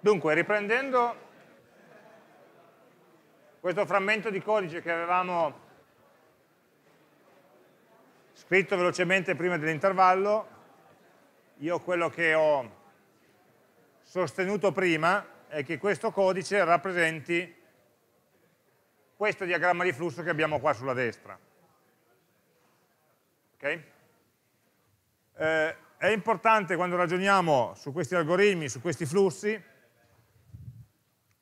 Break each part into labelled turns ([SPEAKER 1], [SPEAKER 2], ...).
[SPEAKER 1] Dunque, riprendendo questo frammento di codice che avevamo scritto velocemente prima dell'intervallo, io quello che ho sostenuto prima è che questo codice rappresenti questo diagramma di flusso che abbiamo qua sulla destra. Okay? Eh, è importante quando ragioniamo su questi algoritmi, su questi flussi,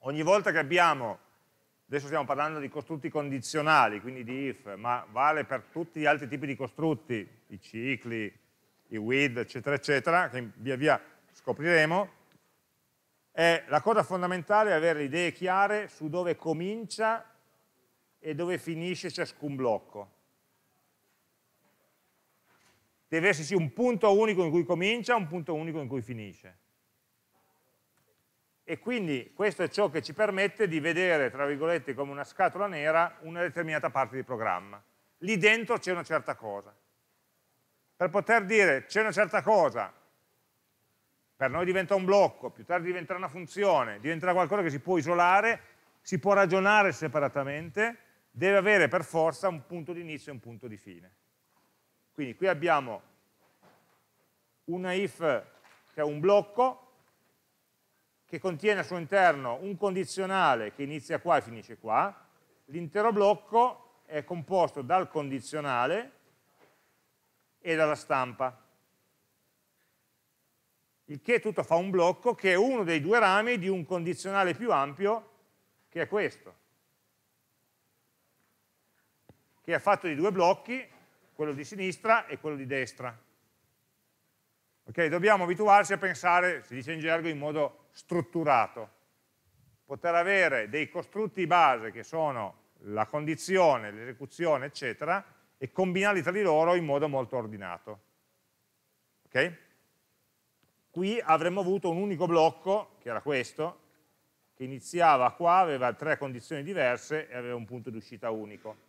[SPEAKER 1] ogni volta che abbiamo, adesso stiamo parlando di costrutti condizionali, quindi di if, ma vale per tutti gli altri tipi di costrutti, i cicli, i with, eccetera, eccetera, che via via scopriremo, è la cosa fondamentale è avere idee chiare su dove comincia e dove finisce ciascun blocco. Deve esserci un punto unico in cui comincia, un punto unico in cui finisce e quindi questo è ciò che ci permette di vedere, tra virgolette, come una scatola nera una determinata parte di programma. Lì dentro c'è una certa cosa. Per poter dire c'è una certa cosa, per noi diventa un blocco, più tardi diventerà una funzione, diventerà qualcosa che si può isolare, si può ragionare separatamente, deve avere per forza un punto di inizio e un punto di fine. Quindi qui abbiamo una if, che è un blocco, che contiene al suo interno un condizionale che inizia qua e finisce qua, l'intero blocco è composto dal condizionale e dalla stampa. Il che tutto fa un blocco che è uno dei due rami di un condizionale più ampio che è questo, che è fatto di due blocchi, quello di sinistra e quello di destra. Okay? Dobbiamo abituarci a pensare, si dice in gergo, in modo strutturato. Poter avere dei costrutti base che sono la condizione, l'esecuzione, eccetera, e combinarli tra di loro in modo molto ordinato. Okay? Qui avremmo avuto un unico blocco, che era questo, che iniziava qua, aveva tre condizioni diverse e aveva un punto di uscita unico.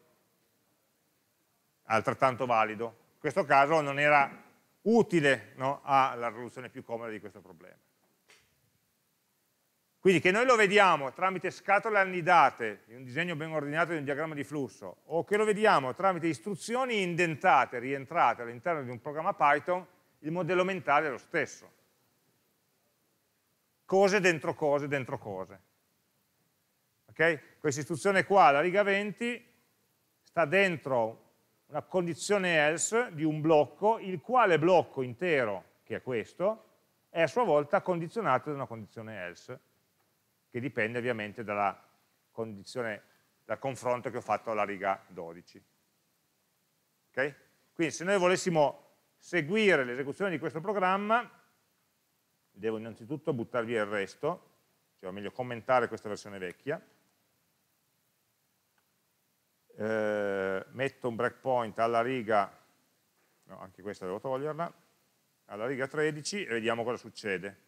[SPEAKER 1] Altrettanto valido. In questo caso non era utile no, alla risoluzione più comoda di questo problema. Quindi che noi lo vediamo tramite scatole annidate in un disegno ben ordinato di un diagramma di flusso o che lo vediamo tramite istruzioni indentate, rientrate all'interno di un programma Python, il modello mentale è lo stesso. Cose dentro cose dentro cose. Okay? Questa istruzione qua, la riga 20, sta dentro una condizione else di un blocco, il quale blocco intero, che è questo, è a sua volta condizionato da una condizione else, che dipende ovviamente dalla condizione, dal confronto che ho fatto alla riga 12. Okay? Quindi se noi volessimo seguire l'esecuzione di questo programma, devo innanzitutto buttare via il resto, cioè o meglio commentare questa versione vecchia, eh, metto un breakpoint alla riga, no, anche questa devo toglierla, alla riga 13 e vediamo cosa succede.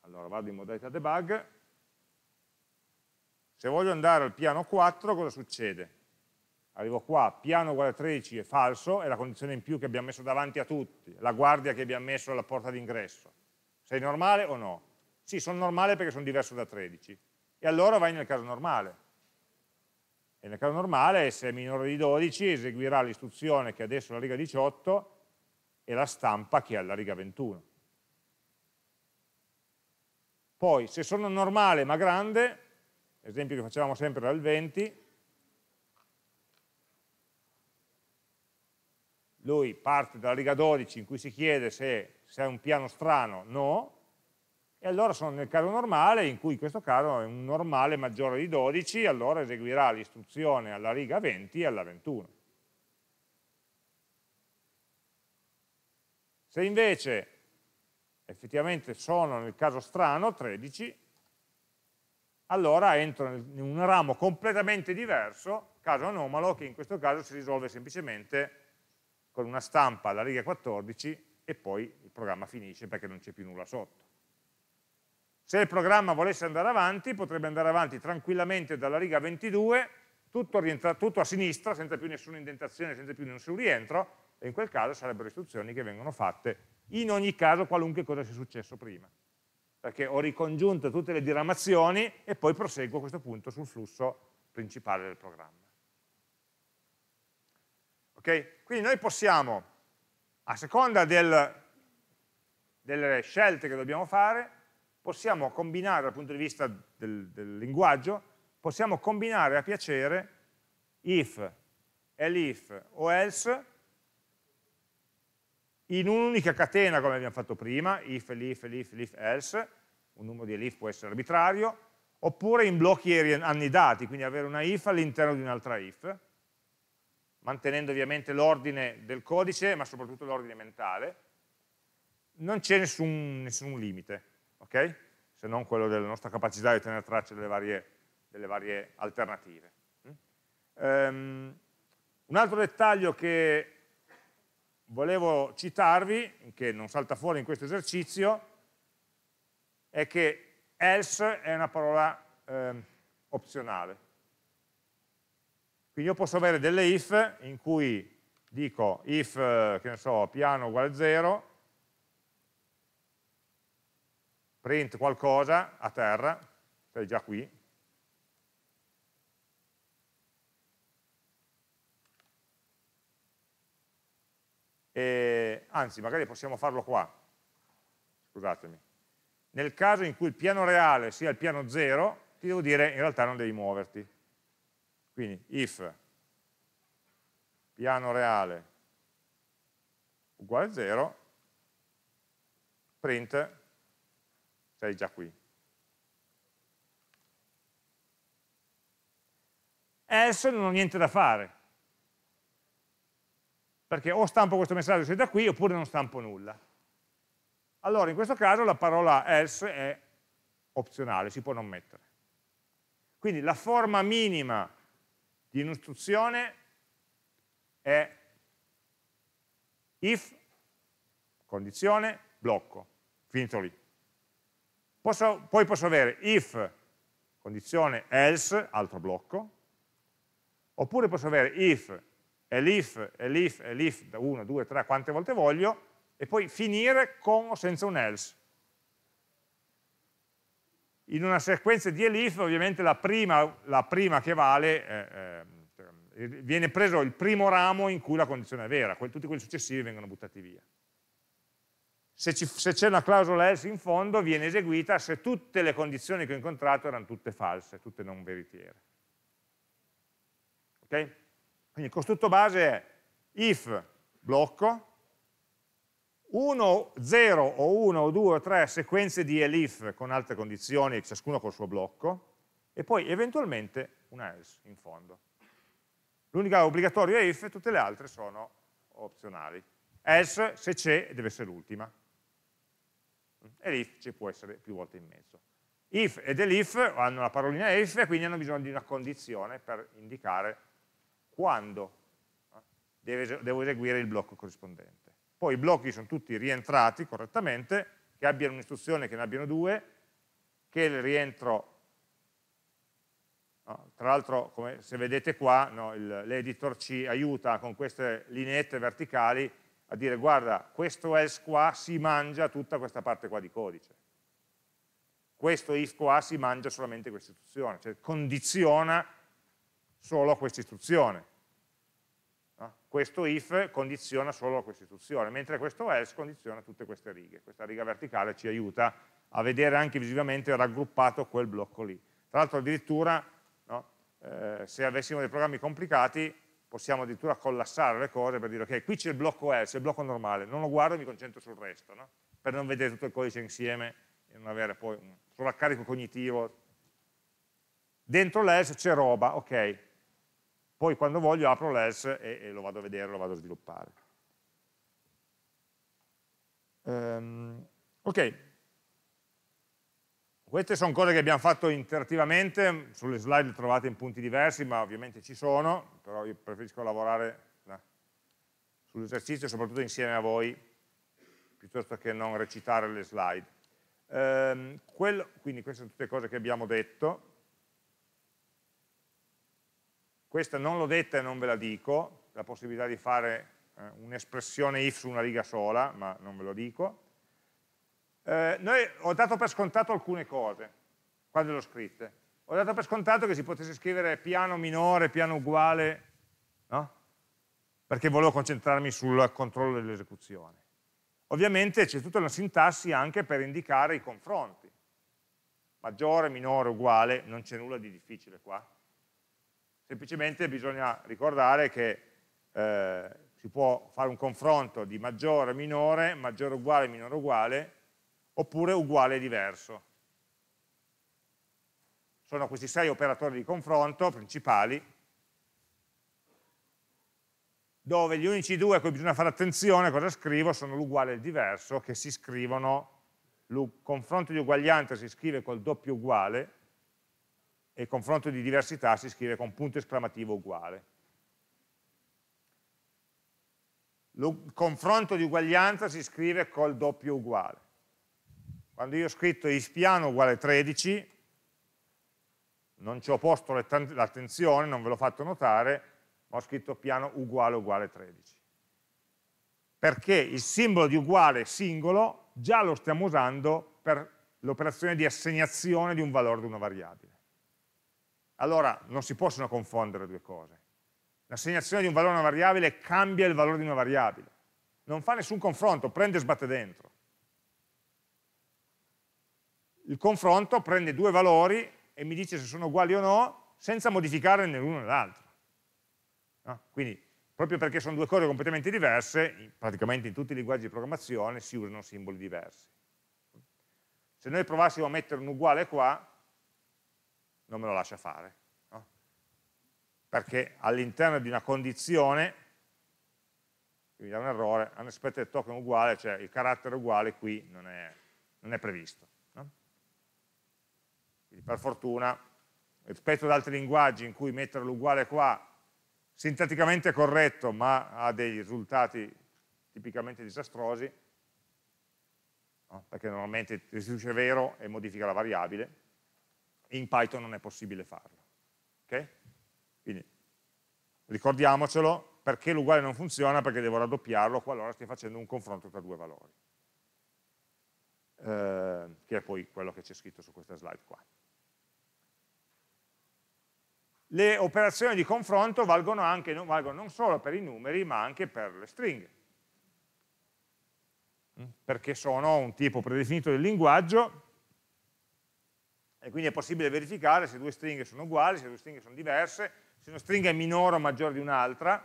[SPEAKER 1] Allora vado in modalità debug, se voglio andare al piano 4 cosa succede? Arrivo qua, piano uguale 13 è falso, è la condizione in più che abbiamo messo davanti a tutti, la guardia che abbiamo messo alla porta d'ingresso. Sei normale o no? Sì, sono normale perché sono diverso da 13. E allora vai nel caso normale. E nel caso normale, se è minore di 12, eseguirà l'istruzione che adesso è alla riga 18 e la stampa che è alla riga 21. Poi, se sono normale ma grande, esempio che facevamo sempre dal 20, lui parte dalla riga 12 in cui si chiede se, se è un piano strano, no, e allora sono nel caso normale, in cui in questo caso è un normale maggiore di 12, allora eseguirà l'istruzione alla riga 20 e alla 21. Se invece effettivamente sono nel caso strano 13, allora entro in un ramo completamente diverso, caso anomalo, che in questo caso si risolve semplicemente con una stampa alla riga 14 e poi il programma finisce perché non c'è più nulla sotto. Se il programma volesse andare avanti, potrebbe andare avanti tranquillamente dalla riga 22, tutto, rientra, tutto a sinistra, senza più nessuna indentazione, senza più nessun rientro, e in quel caso sarebbero istruzioni che vengono fatte in ogni caso qualunque cosa sia successo prima perché ho ricongiunto tutte le diramazioni e poi proseguo a questo punto sul flusso principale del programma. ok? Quindi noi possiamo, a seconda del, delle scelte che dobbiamo fare, possiamo combinare dal punto di vista del, del linguaggio, possiamo combinare a piacere if, elif o else in un'unica catena come abbiamo fatto prima, if, elif, elif, elif, else, un numero di elif può essere arbitrario, oppure in blocchi annidati, quindi avere una if all'interno di un'altra if, mantenendo ovviamente l'ordine del codice, ma soprattutto l'ordine mentale, non c'è nessun, nessun limite okay? se non quello della nostra capacità di tenere traccia delle varie, delle varie alternative. Um, un altro dettaglio che volevo citarvi, che non salta fuori in questo esercizio, è che else è una parola eh, opzionale. Quindi io posso avere delle if in cui dico if, eh, che ne so, piano uguale 0, print qualcosa a terra, sei già qui, E, anzi magari possiamo farlo qua, scusatemi, nel caso in cui il piano reale sia il piano 0, ti devo dire in realtà non devi muoverti, quindi if piano reale uguale 0, print sei già qui. Else eh, non ho niente da fare, perché o stampo questo messaggio sei da qui oppure non stampo nulla. Allora in questo caso la parola else è opzionale, si può non mettere. Quindi la forma minima di un'istruzione è if, condizione, blocco, finito lì. Posso, poi posso avere if, condizione else, altro blocco, oppure posso avere if, e l'if, e l'if, e l'if, 1, 2, 3, quante volte voglio, e poi finire con o senza un else. In una sequenza di elif ovviamente la prima, la prima che vale, eh, eh, viene preso il primo ramo in cui la condizione è vera, tutti quelli successivi vengono buttati via se c'è una clausola else in fondo viene eseguita se tutte le condizioni che ho incontrato erano tutte false, tutte non veritiere. Ok? Quindi il costrutto base è if blocco, 1, 0 o 1 o 2 o 3 sequenze di elif con altre condizioni, ciascuno col suo blocco, e poi eventualmente una else in fondo. L'unica obbligatoria è if, tutte le altre sono opzionali. Else, se c'è, deve essere l'ultima e l'if ci può essere più volte in mezzo. If ed elif hanno la parolina if e quindi hanno bisogno di una condizione per indicare quando eh, deve, devo eseguire il blocco corrispondente. Poi i blocchi sono tutti rientrati correttamente, che abbiano un'istruzione, che ne abbiano due, che il rientro No, tra l'altro, come se vedete qua, no, l'editor ci aiuta con queste lineette verticali a dire guarda questo else qua si mangia tutta questa parte qua di codice questo if qua si mangia solamente questa istruzione cioè condiziona solo questa istruzione no? questo if condiziona solo questa istruzione mentre questo else condiziona tutte queste righe questa riga verticale ci aiuta a vedere anche visivamente raggruppato quel blocco lì tra l'altro addirittura no? eh, se avessimo dei programmi complicati possiamo addirittura collassare le cose per dire ok, qui c'è il blocco else, il blocco normale, non lo guardo e mi concentro sul resto, no? per non vedere tutto il codice insieme e non avere poi un sovraccarico cognitivo. Dentro l'else c'è roba, ok, poi quando voglio apro l'else e, e, lo vado a vedere, lo vado a sviluppare. Um, ok, queste sono cose che abbiamo fatto interattivamente, sulle slide le trovate in punti diversi, ma ovviamente ci sono, però io preferisco lavorare eh, sull'esercizio, soprattutto insieme a voi, piuttosto che non recitare le slide. Ehm, quello, quindi queste sono tutte cose che abbiamo detto. Questa non l'ho detta e non ve la dico, la possibilità di fare eh, un'espressione if su una riga sola, ma non ve lo dico. Eh, noi ho dato per scontato alcune cose quando le ho scritte. Ho dato per scontato che si potesse scrivere piano minore, piano uguale, no? perché volevo concentrarmi sul controllo dell'esecuzione. Ovviamente c'è tutta una sintassi anche per indicare i confronti. Maggiore, minore, uguale, non c'è nulla di difficile qua. Semplicemente bisogna ricordare che eh, si può fare un confronto di maggiore, minore, maggiore uguale, minore uguale, oppure uguale e diverso. Sono questi sei operatori di confronto principali dove gli unici due a cui bisogna fare attenzione cosa scrivo sono l'uguale e il diverso che si scrivono il confronto di uguaglianza si scrive col doppio uguale e il confronto di diversità si scrive con punto esclamativo uguale il confronto di uguaglianza si scrive col doppio uguale quando io ho scritto ispiano uguale 13, non ci ho posto l'attenzione, non ve l'ho fatto notare, ma ho scritto piano uguale uguale 13. Perché il simbolo di uguale singolo già lo stiamo usando per l'operazione di assegnazione di un valore di una variabile. Allora non si possono confondere due cose. L'assegnazione di un valore a una variabile cambia il valore di una variabile. Non fa nessun confronto, prende e sbatte dentro il confronto prende due valori e mi dice se sono uguali o no senza modificare né l'uno né l'altro. No? Quindi proprio perché sono due cose completamente diverse, praticamente in tutti i linguaggi di programmazione si usano simboli diversi. Se noi provassimo a mettere un uguale qua, non me lo lascia fare, no? perché all'interno di una condizione, mi da un errore, unexpected token uguale, cioè il carattere uguale qui non è, non è previsto. Quindi per fortuna, rispetto ad altri linguaggi in cui mettere l'uguale qua sinteticamente è corretto ma ha dei risultati tipicamente disastrosi, no? perché normalmente restituisce vero e modifica la variabile, in Python non è possibile farlo. Okay? Quindi ricordiamocelo, perché l'uguale non funziona? Perché devo raddoppiarlo qualora stia facendo un confronto tra due valori, eh, che è poi quello che c'è scritto su questa slide qua le operazioni di confronto valgono, anche, valgono non solo per i numeri ma anche per le stringhe mm. perché sono un tipo predefinito del linguaggio e quindi è possibile verificare se due stringhe sono uguali, se due stringhe sono diverse, se una stringa è minore o maggiore di un'altra,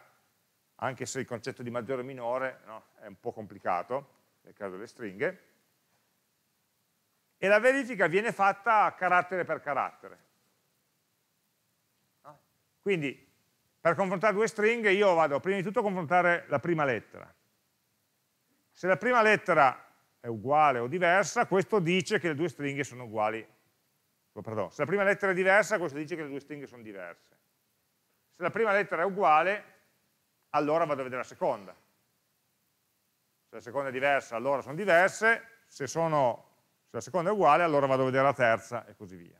[SPEAKER 1] anche se il concetto di maggiore o minore no, è un po' complicato nel caso delle stringhe, e la verifica viene fatta carattere per carattere. Quindi per confrontare due stringhe io vado prima di tutto a confrontare la prima lettera. Se la prima lettera è uguale o diversa, questo dice che le due stringhe sono uguali. Oh, pardon, se la prima lettera è diversa, questo dice che le due stringhe sono diverse. Se la prima lettera è uguale, allora vado a vedere la seconda. Se la seconda è diversa, allora sono diverse. se, sono, se la seconda è uguale, allora vado a vedere la terza e così via.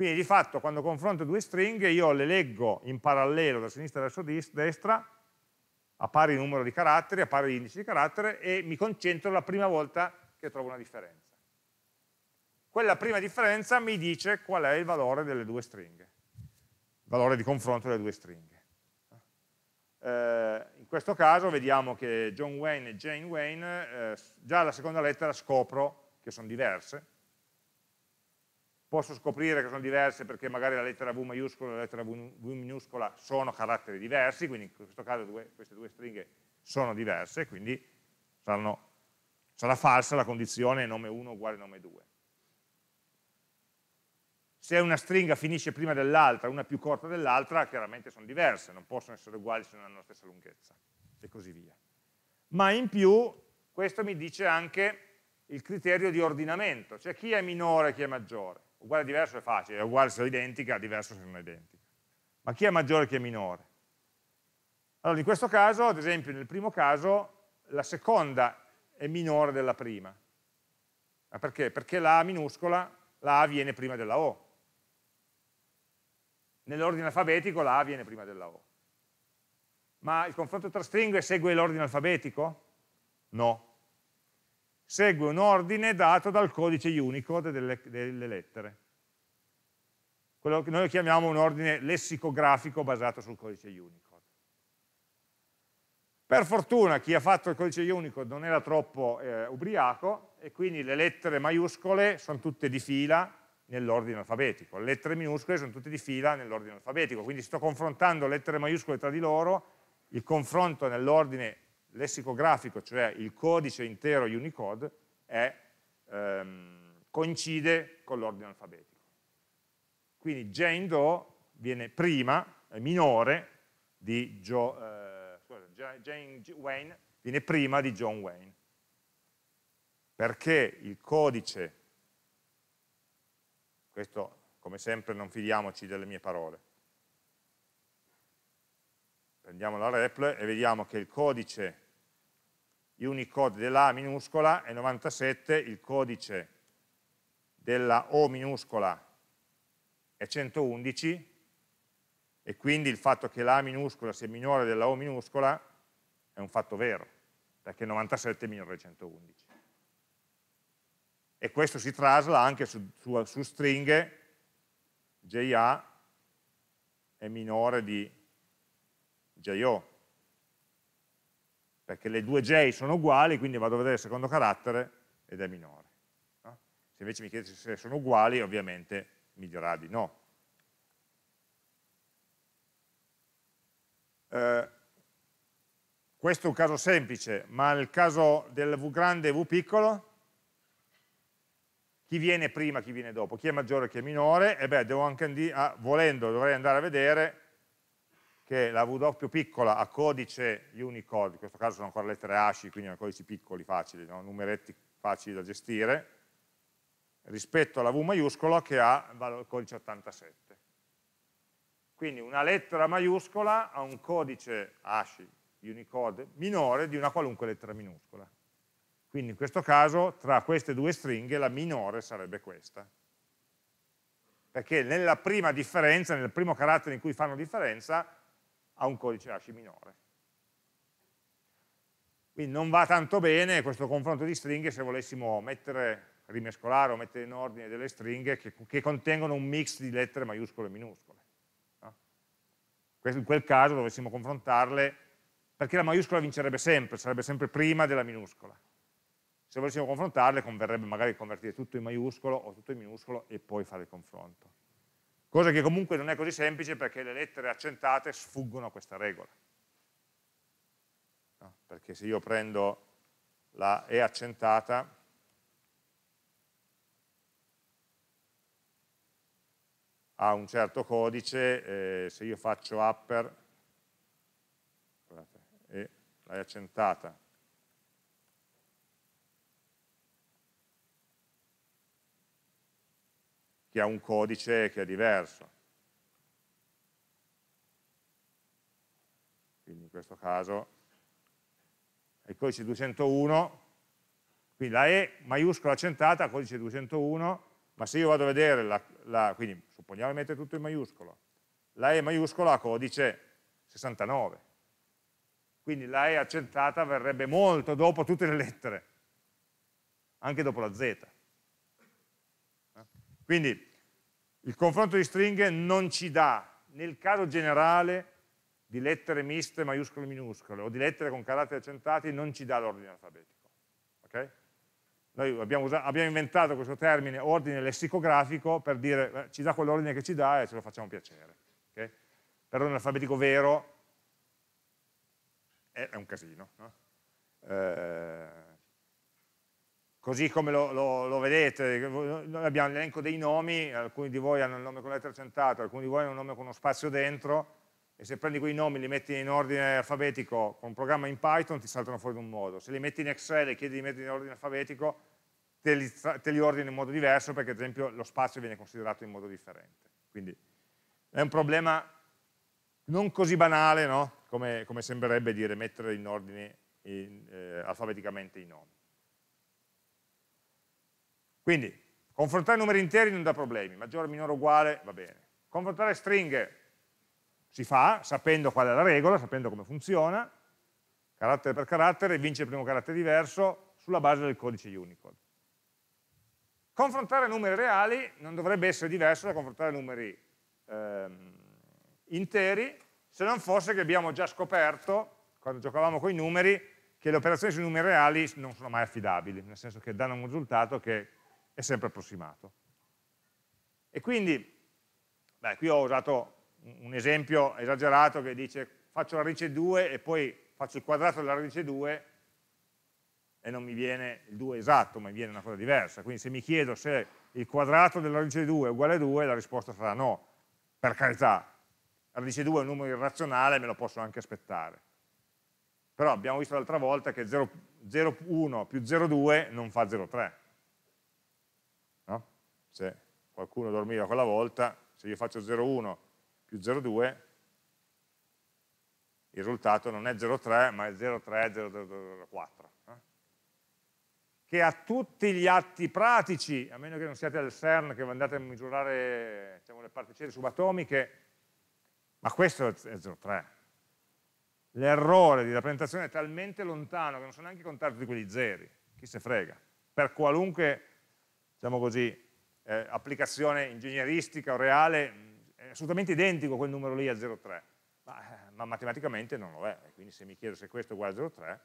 [SPEAKER 1] Quindi di fatto quando confronto due stringhe io le leggo in parallelo da sinistra verso destra, a pari numero di caratteri, a pari indice di carattere e mi concentro la prima volta che trovo una differenza. Quella prima differenza mi dice qual è il valore delle due stringhe, il valore di confronto delle due stringhe. Eh, in questo caso vediamo che John Wayne e Jane Wayne, eh, già alla seconda lettera scopro che sono diverse, posso scoprire che sono diverse perché magari la lettera V maiuscola e la lettera V minuscola sono caratteri diversi, quindi in questo caso due, queste due stringhe sono diverse, quindi saranno, sarà falsa la condizione nome 1 uguale nome 2. Se una stringa finisce prima dell'altra, una più corta dell'altra, chiaramente sono diverse, non possono essere uguali se non hanno la stessa lunghezza, e così via. Ma in più, questo mi dice anche il criterio di ordinamento, cioè chi è minore e chi è maggiore uguale a diverso è facile, è uguale se è identica, diverso se non è identica. Ma chi è maggiore e chi è minore? Allora, in questo caso, ad esempio, nel primo caso, la seconda è minore della prima. Ma perché? Perché la A minuscola, la A viene prima della O. Nell'ordine alfabetico la A viene prima della O. Ma il confronto tra stringhe segue l'ordine alfabetico? No, segue un ordine dato dal codice Unicode delle, delle lettere. Quello che noi chiamiamo un ordine lessicografico basato sul codice Unicode. Per fortuna chi ha fatto il codice Unicode non era troppo eh, ubriaco e quindi le lettere maiuscole sono tutte di fila nell'ordine alfabetico, le lettere minuscole sono tutte di fila nell'ordine alfabetico, quindi sto confrontando lettere maiuscole tra di loro, il confronto nell'ordine lessicografico, cioè il codice intero Unicode, è, ehm, coincide con l'ordine alfabetico. Quindi Jane Doe viene prima, è minore, di jo, eh, scusa, Jane Wayne, viene prima di John Wayne, perché il codice, questo come sempre non fidiamoci delle mie parole, prendiamo la REPL e vediamo che il codice Unicode della A minuscola e 97 il codice della O minuscola è 111 e quindi il fatto che la A minuscola sia minore della O minuscola è un fatto vero, perché 97 è minore di 111. E questo si trasla anche su, su, su stringhe JA è minore di JO, perché le due j sono uguali, quindi vado a vedere il secondo carattere ed è minore. No? Se invece mi chiedete se sono uguali, ovviamente mi dirà di no. Eh, questo è un caso semplice, ma il caso del v grande e v piccolo, chi viene prima, chi viene dopo, chi è maggiore, chi è minore, e beh, devo anche, andare, ah, volendo dovrei andare a vedere che la W piccola ha codice Unicode, in questo caso sono ancora lettere asci, quindi sono codici piccoli, facili, no? numeretti facili da gestire, rispetto alla V maiuscola che ha il codice 87. Quindi una lettera maiuscola ha un codice ASCII Unicode minore di una qualunque lettera minuscola. Quindi in questo caso tra queste due stringhe la minore sarebbe questa. Perché nella prima differenza, nel primo carattere in cui fanno differenza, a un codice ASCII minore. Quindi non va tanto bene questo confronto di stringhe se volessimo mettere, rimescolare o mettere in ordine delle stringhe che, che contengono un mix di lettere maiuscole e minuscole. No? In quel caso dovessimo confrontarle perché la maiuscola vincerebbe sempre, sarebbe sempre prima della minuscola. Se volessimo confrontarle converrebbe magari convertire tutto in maiuscolo o tutto in minuscolo e poi fare il confronto cosa che comunque non è così semplice perché le lettere accentate sfuggono a questa regola. No? Perché se io prendo la E accentata, ha un certo codice, eh, se io faccio upper, scusate, e la E accentata che ha un codice che è diverso. Quindi in questo caso è il codice 201, quindi la E maiuscola accentata, codice 201, ma se io vado a vedere, la, la, quindi supponiamo di mettere tutto in maiuscolo, la E maiuscola ha codice 69, quindi la E accentata verrebbe molto dopo tutte le lettere, anche dopo la Z. Quindi il confronto di stringhe non ci dà, nel caso generale, di lettere miste, maiuscole e minuscole, o di lettere con caratteri accentati, non ci dà l'ordine alfabetico. Okay? Noi abbiamo, abbiamo, inventato questo termine ordine lessicografico per dire eh, ci dà quell'ordine che ci dà e ce lo facciamo piacere. Okay? Per ordine alfabetico vero è, è un casino. No? Eh, così come lo, lo, lo, vedete, noi abbiamo l'elenco dei nomi, alcuni di voi hanno il nome con la lettera centrata, alcuni di voi hanno un nome con uno spazio dentro, e se prendi quei nomi e li metti in ordine alfabetico con un programma in Python ti saltano fuori in un modo, se li metti in Excel e chiedi di metterli in ordine alfabetico te li, te li ordini in modo diverso perché ad esempio lo spazio viene considerato in modo differente. Quindi è un problema non così banale no? come, come, sembrerebbe dire mettere in ordine in, eh, alfabeticamente i nomi. Quindi, confrontare numeri interi non dà problemi, maggiore, minore, uguale, va bene. Confrontare stringhe si fa, sapendo qual è la regola, sapendo come funziona, carattere per carattere, vince il primo carattere diverso, sulla base del codice Unicode. Confrontare numeri reali non dovrebbe essere diverso da confrontare numeri ehm, interi, se non fosse che abbiamo già scoperto, quando giocavamo con i numeri, che le operazioni sui numeri reali non sono mai affidabili, nel senso che danno un risultato che è sempre approssimato. E quindi, beh, qui ho usato un esempio esagerato che dice faccio la radice 2 e poi faccio il quadrato della radice 2 e non mi viene il 2 esatto, ma mi viene una cosa diversa. Quindi se mi chiedo se il quadrato della radice 2 è uguale a 2, la risposta sarà no. Per carità, la radice 2 è un numero irrazionale, me lo posso anche aspettare. Però abbiamo visto l'altra volta che 0,1 più 0,2 non fa 0,3 se qualcuno dormiva quella volta, se io faccio 0,1 più 0,2, il risultato non è 0,3 ma è 0,3, eh? che a tutti gli atti pratici, a meno che non siate al CERN che andate a misurare diciamo, le particelle subatomiche, ma questo è 0,3. L'errore di rappresentazione è talmente lontano che non so neanche contare tutti quegli zeri, chi se frega, per qualunque, diciamo così, eh, applicazione ingegneristica o reale è assolutamente identico quel numero lì a 0,3, ma, eh, ma, matematicamente non lo è, quindi se mi chiedo se questo è uguale a 0,3,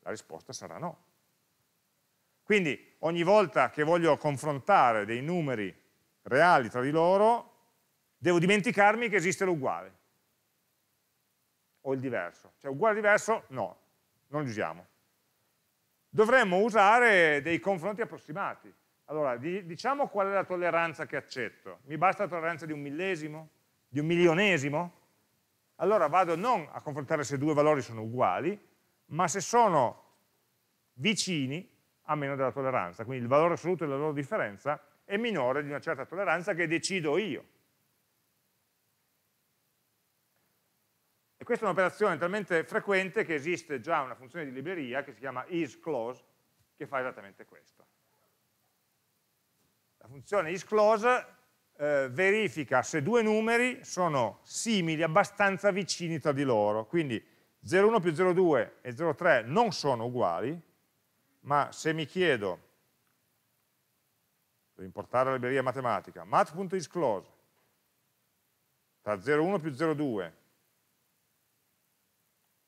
[SPEAKER 1] la risposta sarà no. Quindi ogni volta che voglio confrontare dei numeri reali tra di loro, devo dimenticarmi che esiste l'uguale o il diverso. Cioè uguale o diverso no, non li usiamo. Dovremmo usare dei confronti approssimati, allora, diciamo qual è la tolleranza che accetto. Mi basta la tolleranza di un millesimo? Di un milionesimo? Allora vado non a confrontare se due valori sono uguali, ma se sono vicini a meno della tolleranza. Quindi il valore assoluto della loro differenza è minore di una certa tolleranza che decido io. E questa è un'operazione talmente frequente che esiste già una funzione di libreria che si chiama isClose che fa esattamente questo. La funzione isClose eh, verifica se due numeri sono simili, abbastanza vicini tra di loro. Quindi 01 più 02 e 03 non sono uguali, ma se mi chiedo, devo importare la libreria matematica, math.isClose, tra 01 più 02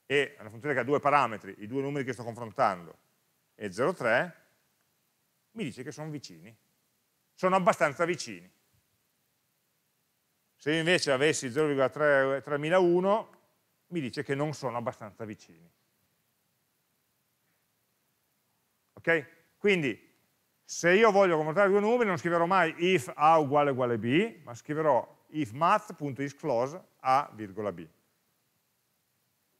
[SPEAKER 1] e una funzione che ha due parametri, i due numeri che sto confrontando, e 03, mi dice che sono vicini sono abbastanza vicini. Se io invece avessi 0,3001 mi dice che non sono abbastanza vicini. Ok? Quindi se io voglio confrontare due numeri non scriverò mai if a uguale uguale b, ma scriverò if math.isclose a virgola b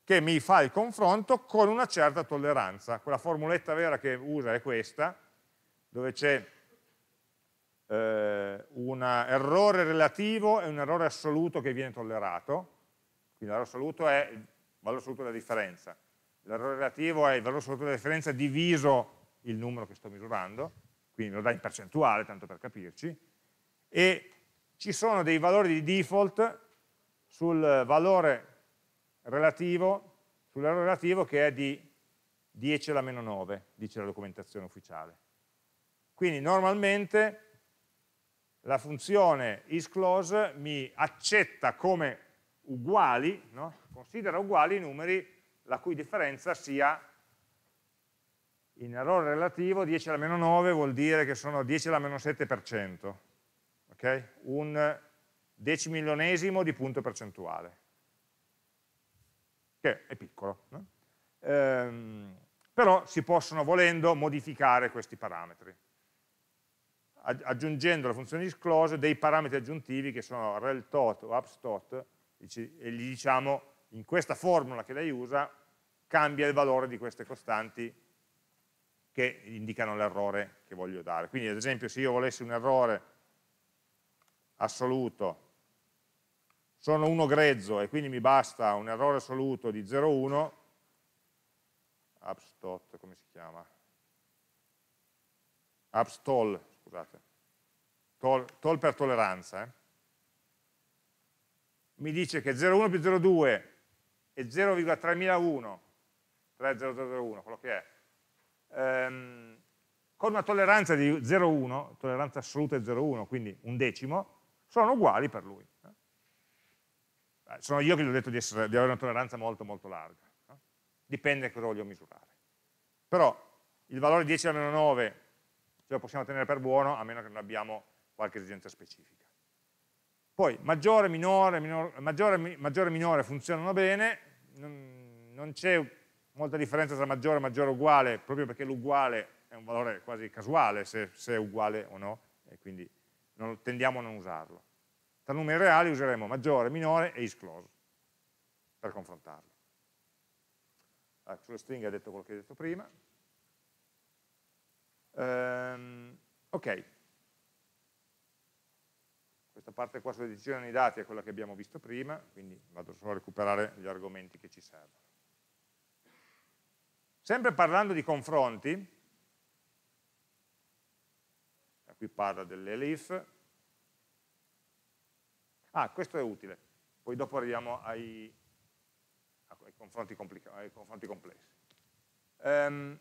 [SPEAKER 1] che mi fa il confronto con una certa tolleranza. Quella formuletta vera che usa è questa, dove c'è eh, un errore relativo e un errore assoluto che viene tollerato, quindi l'errore assoluto è il valore assoluto della differenza, l'errore relativo è il valore assoluto della differenza diviso il numero che sto misurando, quindi me lo dà in percentuale, tanto per capirci, e ci sono dei valori di default sul valore relativo, sull'errore relativo che è di 10 alla meno 9, dice la documentazione ufficiale. Quindi normalmente la funzione isClose mi accetta come uguali, no? considera uguali i numeri la cui differenza sia in errore relativo 10 alla meno 9 vuol dire che sono 10 alla meno 7%, okay? un decimilionesimo di punto percentuale, che è piccolo. No? Ehm, però si possono, volendo, modificare questi parametri aggiungendo la funzione disclose dei parametri aggiuntivi che sono tot o abstot e gli diciamo in questa formula che lei usa cambia il valore di queste costanti che indicano l'errore che voglio dare. Quindi ad esempio se io volessi un errore assoluto, sono uno grezzo e quindi mi basta un errore assoluto di 0,1, abstot come si chiama? abstol scusate, tol, tol per tolleranza, eh? mi dice che 0,1 più 0,2 è 0,3001, 3,0001, quello che è, ehm, con una tolleranza di 0,1, tolleranza assoluta è 0,1, quindi un decimo, sono uguali per lui. Eh. eh? Sono io che gli ho detto di, essere, di avere una tolleranza molto molto larga. Eh? Dipende da cosa voglio misurare. Però il valore 10 alla meno 9 ce lo possiamo tenere per buono a meno che non abbiamo qualche esigenza specifica. Poi maggiore, minore, minore, maggiore, maggiore, minore funzionano bene, non, non c'è molta differenza tra maggiore e maggiore uguale, proprio perché l'uguale è un valore quasi casuale, se, se, è uguale o no, e quindi non, tendiamo a non usarlo. Tra numeri reali useremo maggiore, minore e is close per confrontarlo. Ecco, sulle stringhe ho detto quello che ho detto prima. Um, ok, questa parte qua sulle decisioni dei dati è quella che abbiamo visto prima, quindi vado solo a recuperare gli argomenti che ci servono. Sempre parlando di confronti, qui parla dell'elif, ah questo è utile, poi dopo arriviamo ai, ai, confronti, ai confronti, complessi. Um,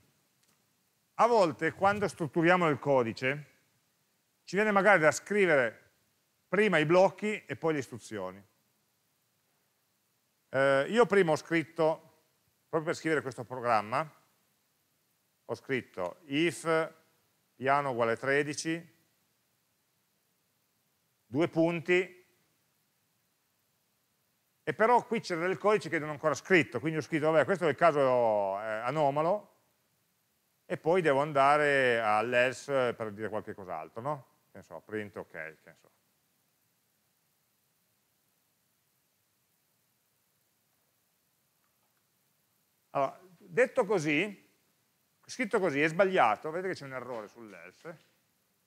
[SPEAKER 1] a volte quando strutturiamo il codice ci viene magari da scrivere prima i blocchi e poi le istruzioni. Eh, io prima ho scritto, proprio per scrivere questo programma, ho scritto if piano uguale 13, due punti, e però qui c'era del codice che non ho ancora scritto, quindi ho scritto, vabbè, questo è il caso eh, anomalo, e poi devo andare all'else per dire qualche cos'altro, no? Che ne so, print ok, che ne so. Allora, detto così, scritto così è sbagliato, vedete che c'è un errore sull'else,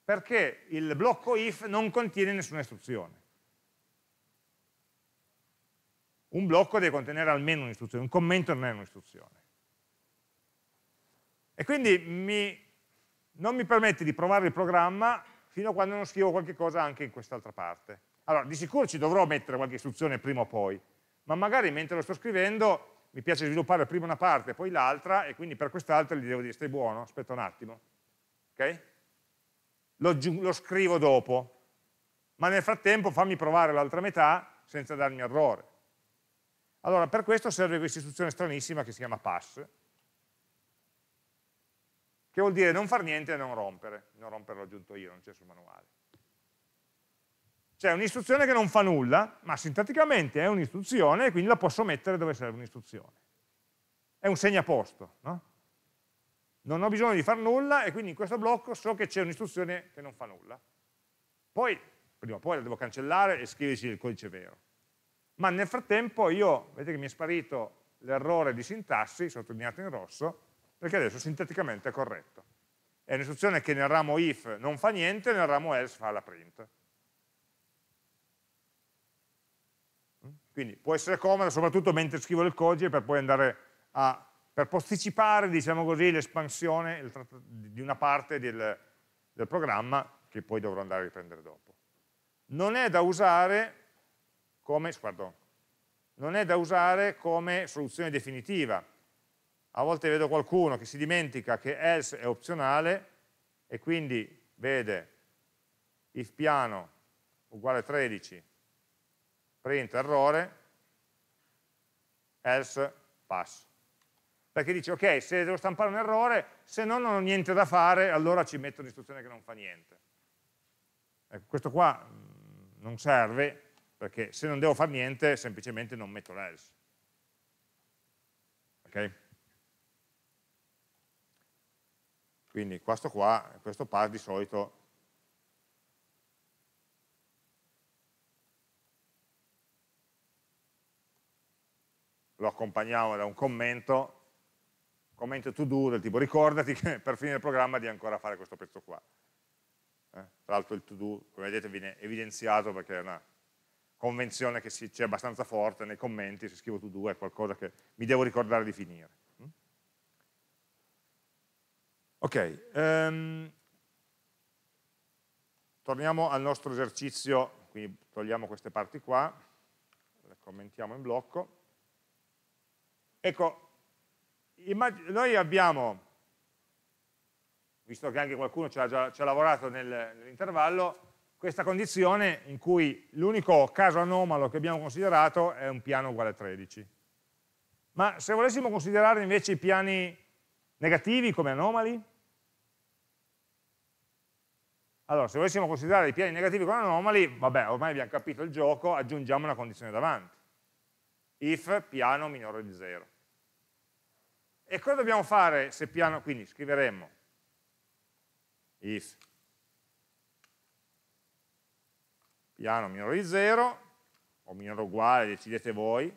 [SPEAKER 1] perché il blocco if non contiene nessuna istruzione. Un blocco deve contenere almeno un'istruzione, un commento non è un'istruzione. E quindi mi, non mi permette di provare il programma fino a quando non scrivo qualche cosa anche in quest'altra parte. Allora, di sicuro ci dovrò mettere qualche istruzione prima o poi, ma magari mentre lo sto scrivendo mi piace sviluppare prima una parte, e poi l'altra, e quindi per quest'altra gli devo dire stai buono, aspetta un attimo. Ok? Lo, lo scrivo dopo, ma nel frattempo fammi provare l'altra metà senza darmi errore. Allora, per questo serve questa istruzione stranissima che si chiama pass, che vuol dire non far niente e non rompere. Non rompere l'ho aggiunto io, non c'è sul manuale. C'è cioè, un'istruzione che non fa nulla, ma sinteticamente è un'istruzione e quindi la posso mettere dove serve un'istruzione. È un segnaposto, no? Non ho bisogno di far nulla e quindi in questo blocco so che c'è un'istruzione che non fa nulla. Poi, prima o poi la devo cancellare e scriverci il codice vero. Ma nel frattempo io, vedete che mi è sparito l'errore di sintassi, sottolineato in rosso, perché adesso sinteticamente è corretto. È un'istruzione che nel ramo if non fa niente, nel ramo else fa la print. Mm? Quindi può essere comodo, soprattutto mentre scrivo il codice, per poi andare a per posticipare, diciamo così, l'espansione di una parte del, del programma che poi dovrò andare a riprendere dopo. Non è da usare come, sguardo, non è da usare come soluzione definitiva, a volte vedo qualcuno che si dimentica che else è opzionale e quindi vede if piano uguale 13, print errore, else pass. Perché dice, ok, se devo stampare un errore, se no non ho niente da fare, allora ci metto un'istruzione che non fa niente. Ecco, questo qua mm, non serve, perché se non devo fare niente, semplicemente non metto l'else. Ok? Quindi questo qua, questo pass di solito lo accompagniamo da un commento, commento to do del tipo ricordati che per finire il programma di ancora fare questo pezzo qua. Eh? Tra l'altro il to do, come vedete, viene evidenziato perché è una convenzione che c'è abbastanza forte nei commenti, se scrivo to do è qualcosa che mi devo ricordare di finire. Ok, um, torniamo al nostro esercizio, quindi togliamo queste parti qua, le commentiamo in blocco. Ecco, noi abbiamo, visto che anche qualcuno ci ha, già, ci ha lavorato nel, nell'intervallo, questa condizione in cui l'unico caso anomalo che abbiamo considerato è un piano uguale a 13. Ma se volessimo considerare invece i piani Negativi come anomali? Allora, se volessimo considerare i piani negativi come anomali, vabbè, ormai abbiamo capito il gioco, aggiungiamo una condizione davanti. If piano minore di 0. E cosa dobbiamo fare se piano, quindi scriveremmo if piano minore di 0, o minore o uguale, decidete voi,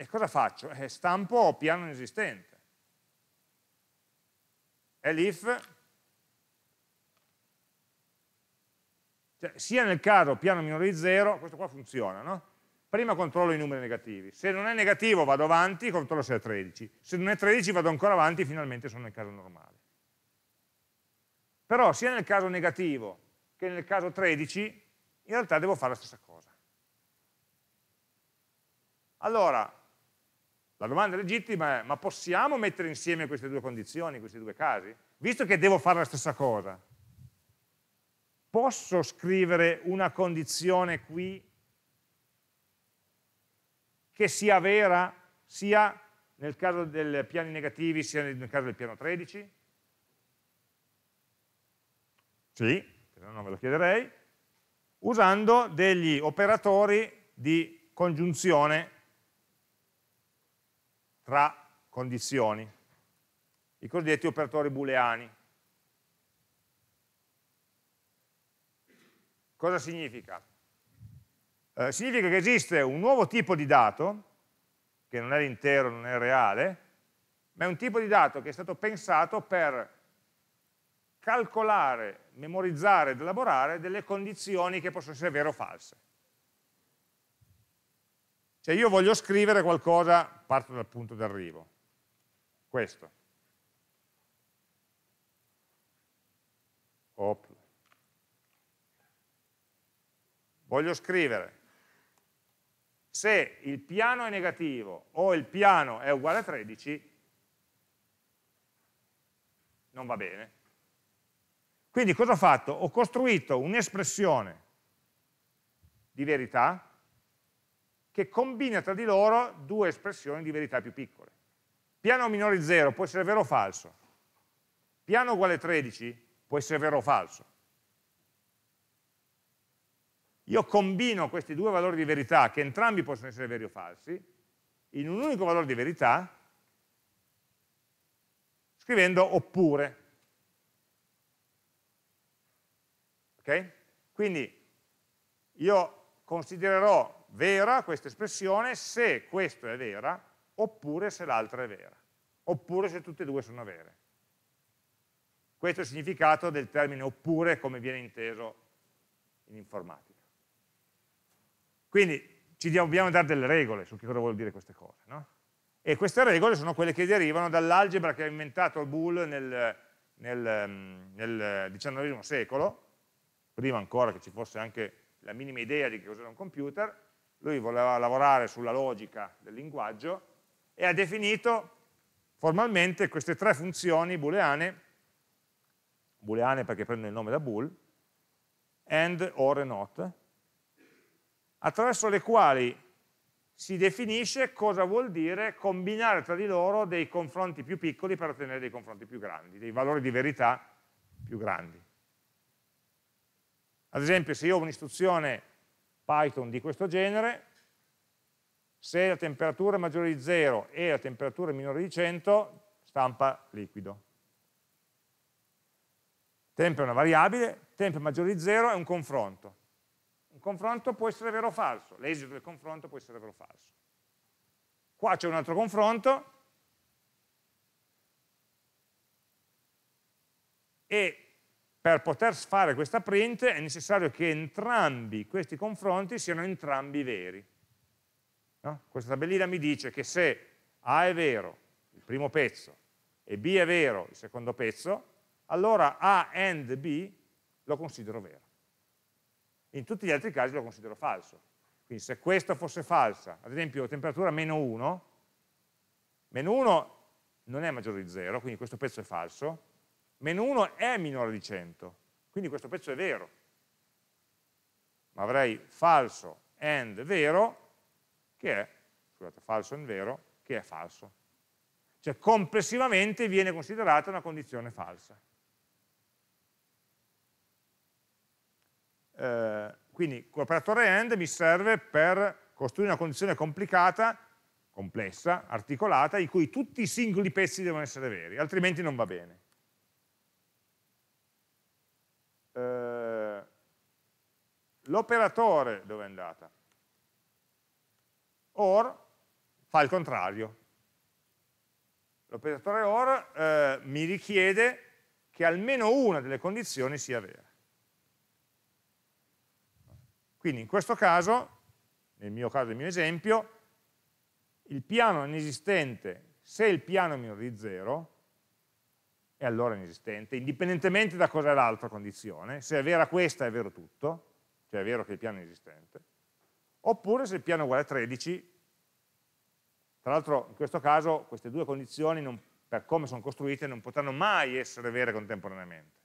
[SPEAKER 1] e cosa faccio? Eh, stampo piano esistente. È l'if, cioè, sia nel caso piano minore di 0, questo qua funziona, no? Prima controllo i numeri negativi. Se non è negativo vado avanti, controllo se è 13. Se non è 13 vado ancora avanti, finalmente sono nel caso normale. Però sia nel caso negativo che nel caso 13, in realtà devo fare la stessa cosa. Allora, la domanda legittima è, ma possiamo mettere insieme queste due condizioni, questi due casi? Visto che devo fare la stessa cosa, posso scrivere una condizione qui che sia vera sia nel caso dei piani negativi sia nel caso del piano 13? Sì, se no non ve lo chiederei, usando degli operatori di congiunzione tra condizioni, i cosiddetti operatori booleani. Cosa significa? Eh, significa che esiste un nuovo tipo di dato, che non è l'intero, non è reale, ma è un tipo di dato che è stato pensato per calcolare, memorizzare ed elaborare delle condizioni che possono essere vere o false. Cioè io voglio scrivere qualcosa, parto dal punto d'arrivo, questo. Op. Voglio scrivere se il piano è negativo o il piano è uguale a 13, non va bene. Quindi cosa ho fatto? Ho costruito un'espressione di verità che combina tra di loro due espressioni di verità più piccole. Piano minore 0 può essere vero o falso. Piano uguale 13 può essere vero o falso. Io combino questi due valori di verità, che entrambi possono essere veri o falsi, in un unico valore di verità, scrivendo oppure. Ok? Quindi io considererò vera questa espressione se questa è vera oppure se l'altra è vera, oppure se tutte e due sono vere. Questo è il significato del termine oppure come viene inteso in informatica. Quindi ci dobbiamo dare delle regole su che cosa vuol dire queste cose. No? E queste regole sono quelle che derivano dall'algebra che ha inventato Boole nel, nel, nel XIX secolo, prima ancora che ci fosse anche la minima idea di che cos'era un computer, lui voleva lavorare sulla logica del linguaggio e ha definito formalmente queste tre funzioni booleane, booleane perché prende il nome da bool, and, or e not, attraverso le quali si definisce cosa vuol dire combinare tra di loro dei confronti più piccoli per ottenere dei confronti più grandi, dei valori di verità più grandi. Ad esempio, se io ho un'istruzione Python di questo genere, se la temperatura è maggiore di 0 e la temperatura è minore di 100, stampa liquido. Tempo è una variabile, tempo maggiore di 0 è un confronto. Un confronto può essere vero o falso, l'esito del confronto può essere vero o falso. Qua c'è un altro confronto e per poter fare questa print è necessario che entrambi questi confronti siano entrambi veri. No? Questa tabellina mi dice che se A è vero, il primo pezzo, e B è vero, il secondo pezzo, allora A and B lo considero vero. In tutti gli altri casi lo considero falso. Quindi se questa fosse falsa, ad esempio temperatura meno 1, meno 1 non è maggiore di 0, quindi questo pezzo è falso, meno 1 è minore di 100, quindi questo pezzo è vero. Ma avrei falso and vero, che è, scusate, falso and vero, che è falso. Cioè complessivamente viene considerata una condizione falsa. Eh, quindi l'operatore AND mi serve per costruire una condizione complicata, complessa, articolata, in cui tutti i singoli pezzi devono essere veri, altrimenti non va bene. l'operatore dove è andata? Or fa il contrario. L'operatore or eh, mi richiede che almeno una delle condizioni sia vera. Quindi in questo caso, nel mio caso, nel mio esempio, il piano è inesistente se il piano è minore di 0, e allora è inesistente, indipendentemente da cos'è l'altra condizione, se è vera questa è vero tutto, cioè è vero che il piano è esistente, oppure se il piano è uguale a 13, tra l'altro in questo caso queste due condizioni non, per come sono costruite non potranno mai essere vere contemporaneamente.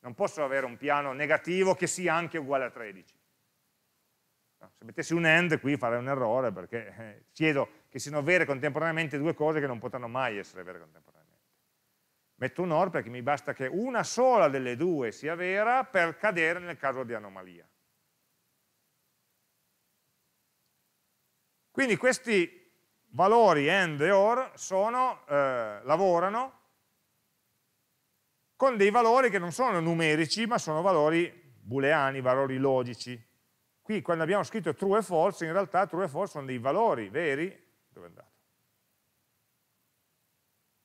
[SPEAKER 1] Non posso avere un piano negativo che sia anche uguale a 13. se mettessi un AND qui farei un errore perché eh, chiedo che siano vere contemporaneamente due cose che non potranno mai essere vere contemporaneamente. Metto un OR perché mi basta che una sola delle due sia vera per cadere nel caso di anomalia. Quindi questi valori AND e OR sono, eh, lavorano con dei valori che non sono numerici, ma sono valori booleani, valori logici. Qui quando abbiamo scritto true e false, in realtà true e false sono dei valori veri. Dove è andato?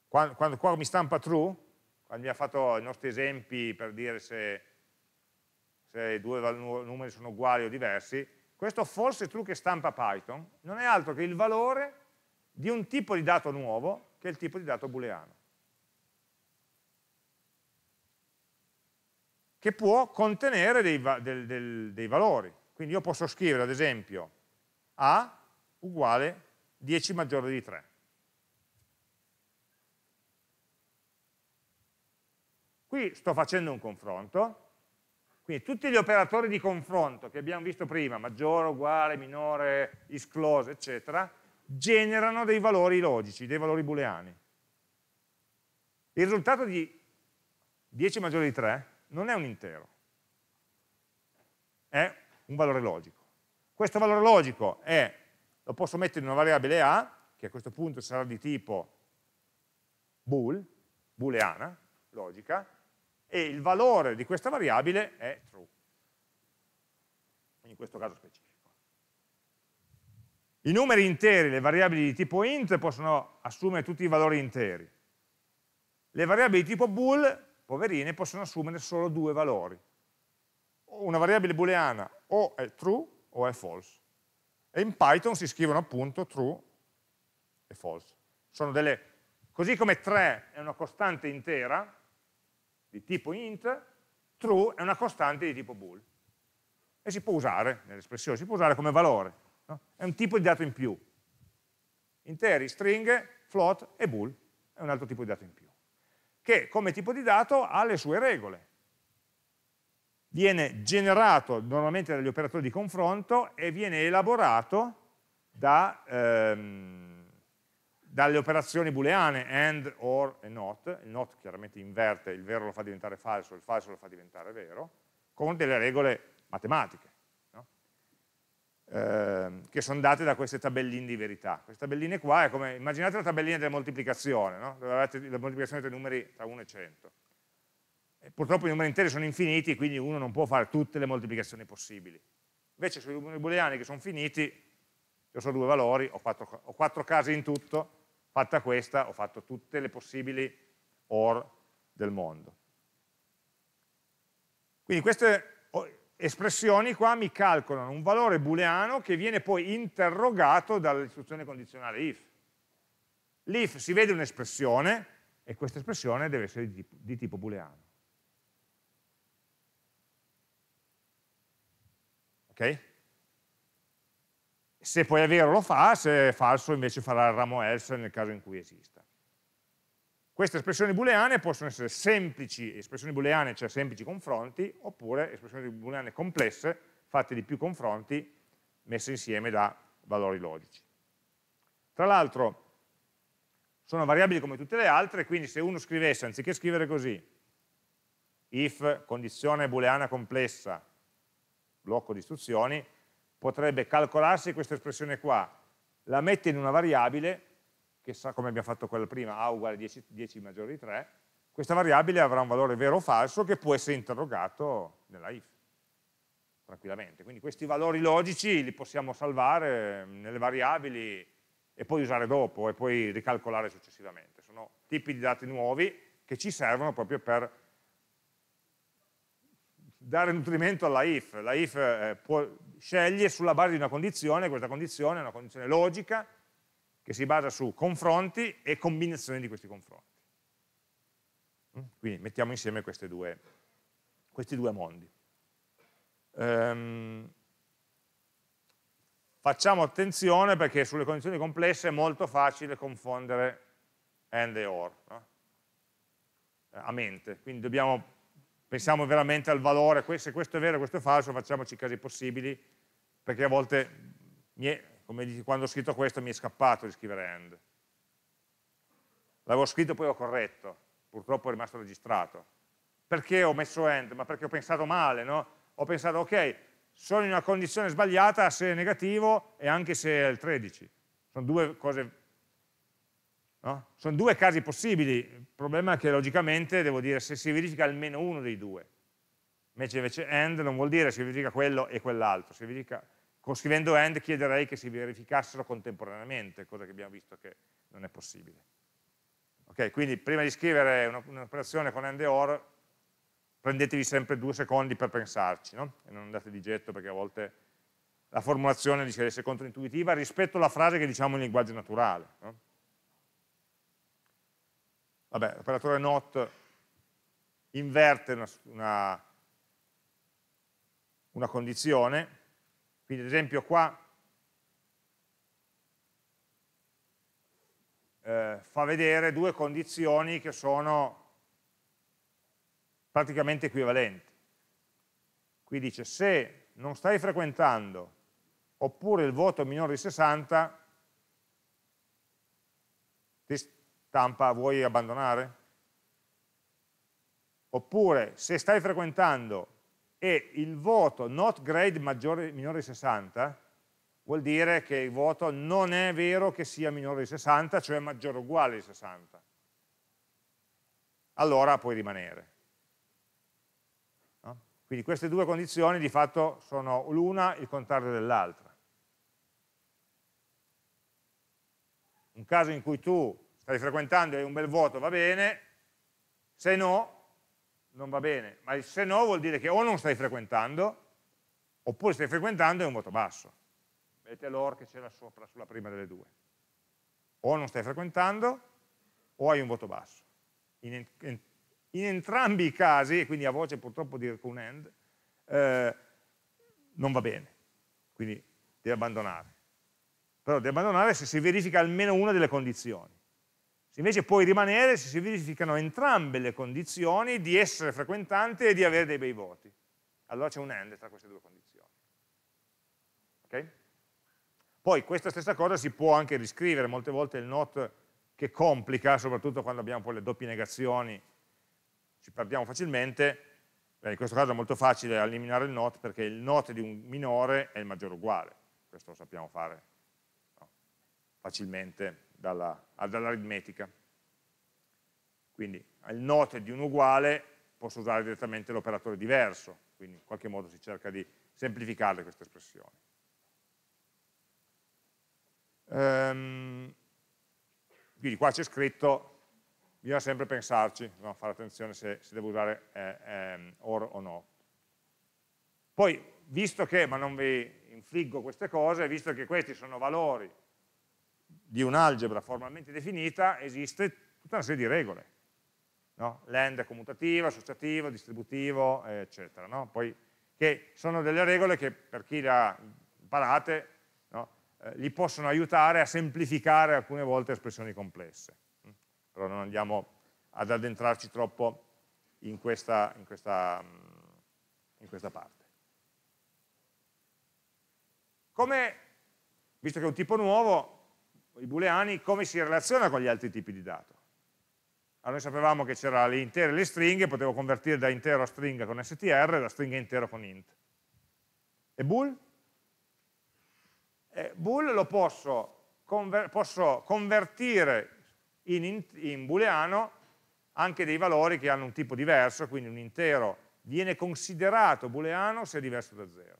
[SPEAKER 1] Quando, quando qua mi stampa true, quando mi ha fatto i nostri esempi per dire se, se i due numeri sono uguali o diversi, questo false true che stampa Python non è altro che il valore di un tipo di dato nuovo che è il tipo di dato booleano. Che può contenere dei, del, del, dei valori. Quindi io posso scrivere ad esempio A uguale 10 maggiore di 3. Qui sto facendo un confronto, quindi tutti gli operatori di confronto che abbiamo visto prima, maggiore, uguale, minore, is close, eccetera, generano dei valori logici, dei valori booleani. Il risultato di 10 maggiore di 3 non è un intero, è un valore logico. Questo valore logico è, lo posso mettere in una variabile A, che a questo punto sarà di tipo bool, booleana, logica, e il valore di questa variabile è true, in questo caso specifico. I numeri interi, le variabili di tipo int, possono assumere tutti i valori interi. Le variabili di tipo bool, poverine, possono assumere solo due valori. Una variabile booleana o è true o è false. E in Python si scrivono appunto true e false. Delle, così come 3 è una costante intera, di tipo int, true è una costante di tipo bool. E si può usare nell'espressione, si può usare come valore. No? È un tipo di dato in più. Interi, string, float e bool è un altro tipo di dato in più. Che come tipo di dato ha le sue regole. Viene generato normalmente dagli operatori di confronto e viene elaborato da... Ehm, dalle operazioni booleane AND, OR e NOT, il NOT chiaramente inverte, il vero lo fa diventare falso, il falso lo fa diventare vero, con delle regole matematiche, no? eh, che sono date da queste tabelline di verità. Queste tabelline qua, è come, immaginate la tabellina della moltiplicazione, no? dove avete la moltiplicazione tra numeri tra 1 e 100. E purtroppo i numeri interi sono infiniti, quindi uno non può fare tutte le moltiplicazioni possibili. Invece sui numeri booleani che sono finiti, io so due valori, ho quattro, ho quattro casi in tutto, Fatta questa ho fatto tutte le possibili OR del mondo. Quindi queste oh, espressioni qua mi calcolano un valore booleano che viene poi interrogato dall'istruzione condizionale if. L'if si vede un'espressione e questa espressione deve essere di tipo, di tipo booleano. Okay? Se poi è vero lo fa, se è falso invece farà il ramo else nel caso in cui esista. Queste espressioni booleane possono essere semplici espressioni booleane, cioè semplici confronti, oppure espressioni booleane complesse, fatte di più confronti, messe insieme da valori logici. Tra l'altro sono variabili come tutte le altre, quindi se uno scrivesse, anziché scrivere così, if condizione booleana complessa, blocco di istruzioni, potrebbe calcolarsi questa espressione qua, la mette in una variabile, che sa come abbiamo fatto quella prima, a uguale 10, 10 maggiore di 3, questa variabile avrà un valore vero o falso che può essere interrogato nella if, tranquillamente. Quindi questi valori logici li possiamo salvare nelle variabili e poi usare dopo e poi ricalcolare successivamente. Sono tipi di dati nuovi che ci servono proprio per dare nutrimento alla if. La if eh, può sceglie sulla base di una condizione, questa condizione è una condizione logica che si basa su confronti e combinazioni di questi confronti. Mm? Quindi mettiamo insieme due, questi due mondi. Ehm, facciamo attenzione perché sulle condizioni complesse è molto facile confondere and e or no? a mente, quindi dobbiamo pensiamo veramente al valore, se questo è vero e questo è falso, facciamoci i casi possibili, perché a volte, è, come quando ho scritto questo, mi è scappato di scrivere end. L'avevo scritto e poi l'ho corretto, purtroppo è rimasto registrato. Perché ho messo end? Ma perché ho pensato male, no? Ho pensato, ok, sono in una condizione sbagliata se è negativo e anche se è il 13. Sono due cose No? Sono due casi possibili, il problema è che logicamente devo dire se si verifica almeno uno dei due, invece, invece AND non vuol dire si verifica quello e quell'altro, scrivendo AND chiederei che si verificassero contemporaneamente, cosa che abbiamo visto che non è possibile. Ok, quindi prima di scrivere un'operazione con AND e OR prendetevi sempre due secondi per pensarci no? e non andate di getto perché a volte la formulazione dice essere controintuitiva rispetto alla frase che diciamo in linguaggio naturale. No? Vabbè, l'operatore not inverte una, una, una condizione, quindi ad esempio qua Eh, fa vedere due condizioni che sono praticamente equivalenti. Qui dice se non stai frequentando oppure il voto è minore di 60, stampa vuoi abbandonare? Oppure se stai frequentando e il voto not grade maggiore, minore di 60 vuol dire che il voto non è vero che sia minore di 60, cioè maggiore o uguale di 60. Allora puoi rimanere. No? Quindi queste due condizioni di fatto sono l'una il contrario dell'altra. Un caso in cui tu stai frequentando e hai un bel voto va bene, se no non va bene, ma il se no vuol dire che o non stai frequentando oppure stai frequentando e è un voto basso. Vedete l'or che c'era sopra sulla prima delle due. O non stai frequentando o hai un voto basso. In, in, in entrambi i casi, e quindi a voce purtroppo dirco un end, eh, non va bene, quindi devi abbandonare. Però devi abbandonare se si verifica almeno una delle condizioni. Se invece puoi rimanere se si verificano entrambe le condizioni di essere frequentante e di avere dei bei voti. Allora c'è un end tra queste due condizioni. ok? Poi questa stessa cosa si può anche riscrivere, molte volte il NOT che complica, soprattutto quando abbiamo poi le doppie negazioni, ci perdiamo facilmente, in questo caso è molto facile eliminare il NOT perché il NOT di un minore è il maggiore uguale, questo lo sappiamo fare no? facilmente dall'aritmetica. Dall quindi al note di un uguale posso usare direttamente l'operatore diverso, quindi in qualche modo si cerca di semplificare queste espressioni. Ehm, quindi qua c'è scritto, bisogna sempre pensarci, bisogna fare attenzione se, se devo usare eh, eh, or o no. Poi, visto che, ma non vi infliggo queste cose, visto che questi sono valori di un'algebra formalmente definita esiste tutta una serie di regole. No? L'end è commutativo, associativo, distributivo, eccetera. No? Poi, che sono delle regole che per chi le ha imparate no? eh, li possono aiutare a semplificare alcune volte espressioni complesse. Mm? Però non andiamo ad addentrarci troppo in questa, in questa, mm, in questa parte. Come, visto che è un tipo nuovo, i booleani come si relaziona con gli altri tipi di dato. Allora ah, noi sapevamo che c'era le intere e le stringhe, potevo convertire da intero a stringa con str, da stringa intero con int. E bool? Eh, bool lo posso, conver posso convertire in, in, in booleano anche dei valori che hanno un tipo diverso, quindi un intero viene considerato booleano se è diverso da 0.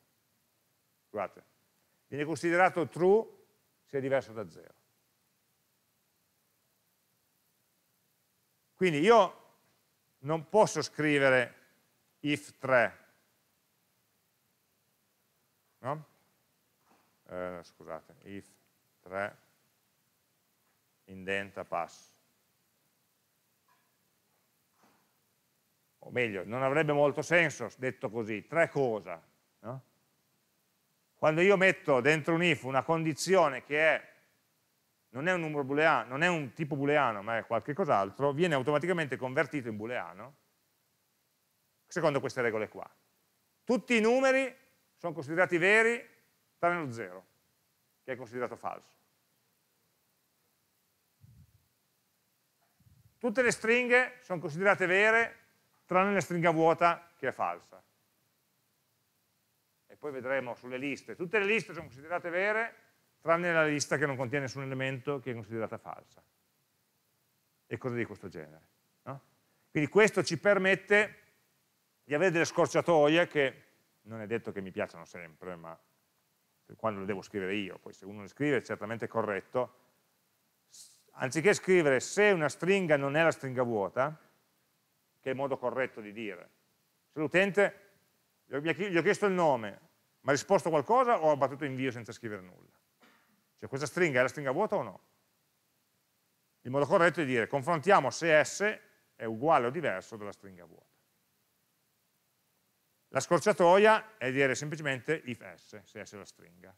[SPEAKER 1] Scusate, viene considerato true se è diverso da 0. Quindi io non posso scrivere if 3, no? eh, scusate, if 3 indenta pass. O meglio, non avrebbe molto senso detto così, tre cosa. No? Quando io metto dentro un if una condizione che è non è un numero booleano, non è un tipo booleano, ma è qualche cos'altro, viene automaticamente convertito in booleano secondo queste regole qua. Tutti i numeri sono considerati veri tranne lo 0, che è considerato falso. Tutte le stringhe sono considerate vere tranne la stringa vuota che è falsa. E poi vedremo sulle liste. Tutte le liste sono considerate vere tranne la lista che non contiene nessun elemento che è considerata falsa e cose di questo genere. No? Quindi questo ci permette di avere delle scorciatoie che non è detto che mi piacciono sempre, ma quando le devo scrivere io, poi se uno le scrive è certamente corretto, anziché scrivere se una stringa non è la stringa vuota, che è il modo corretto di dire, se l'utente gli ho chiesto il nome, ma ha risposto qualcosa o ha battuto invio senza scrivere nulla? Cioè questa stringa è la stringa vuota o no? Il modo corretto è dire confrontiamo se S è uguale o diverso dalla stringa vuota. La scorciatoia è dire semplicemente if S, se S è la stringa.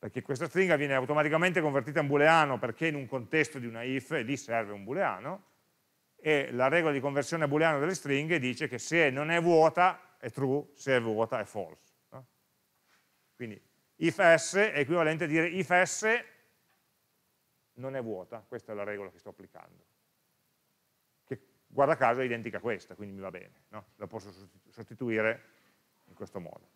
[SPEAKER 1] Perché questa stringa viene automaticamente convertita in booleano perché in un contesto di una if lì serve un booleano e la regola di conversione a booleano delle stringhe dice che se non è vuota è true, se è vuota è false. No? Quindi if s è equivalente a dire if s non è vuota, questa è la regola che sto applicando. Che guarda caso è identica a questa, quindi mi va bene, no? la posso sostituire in questo modo.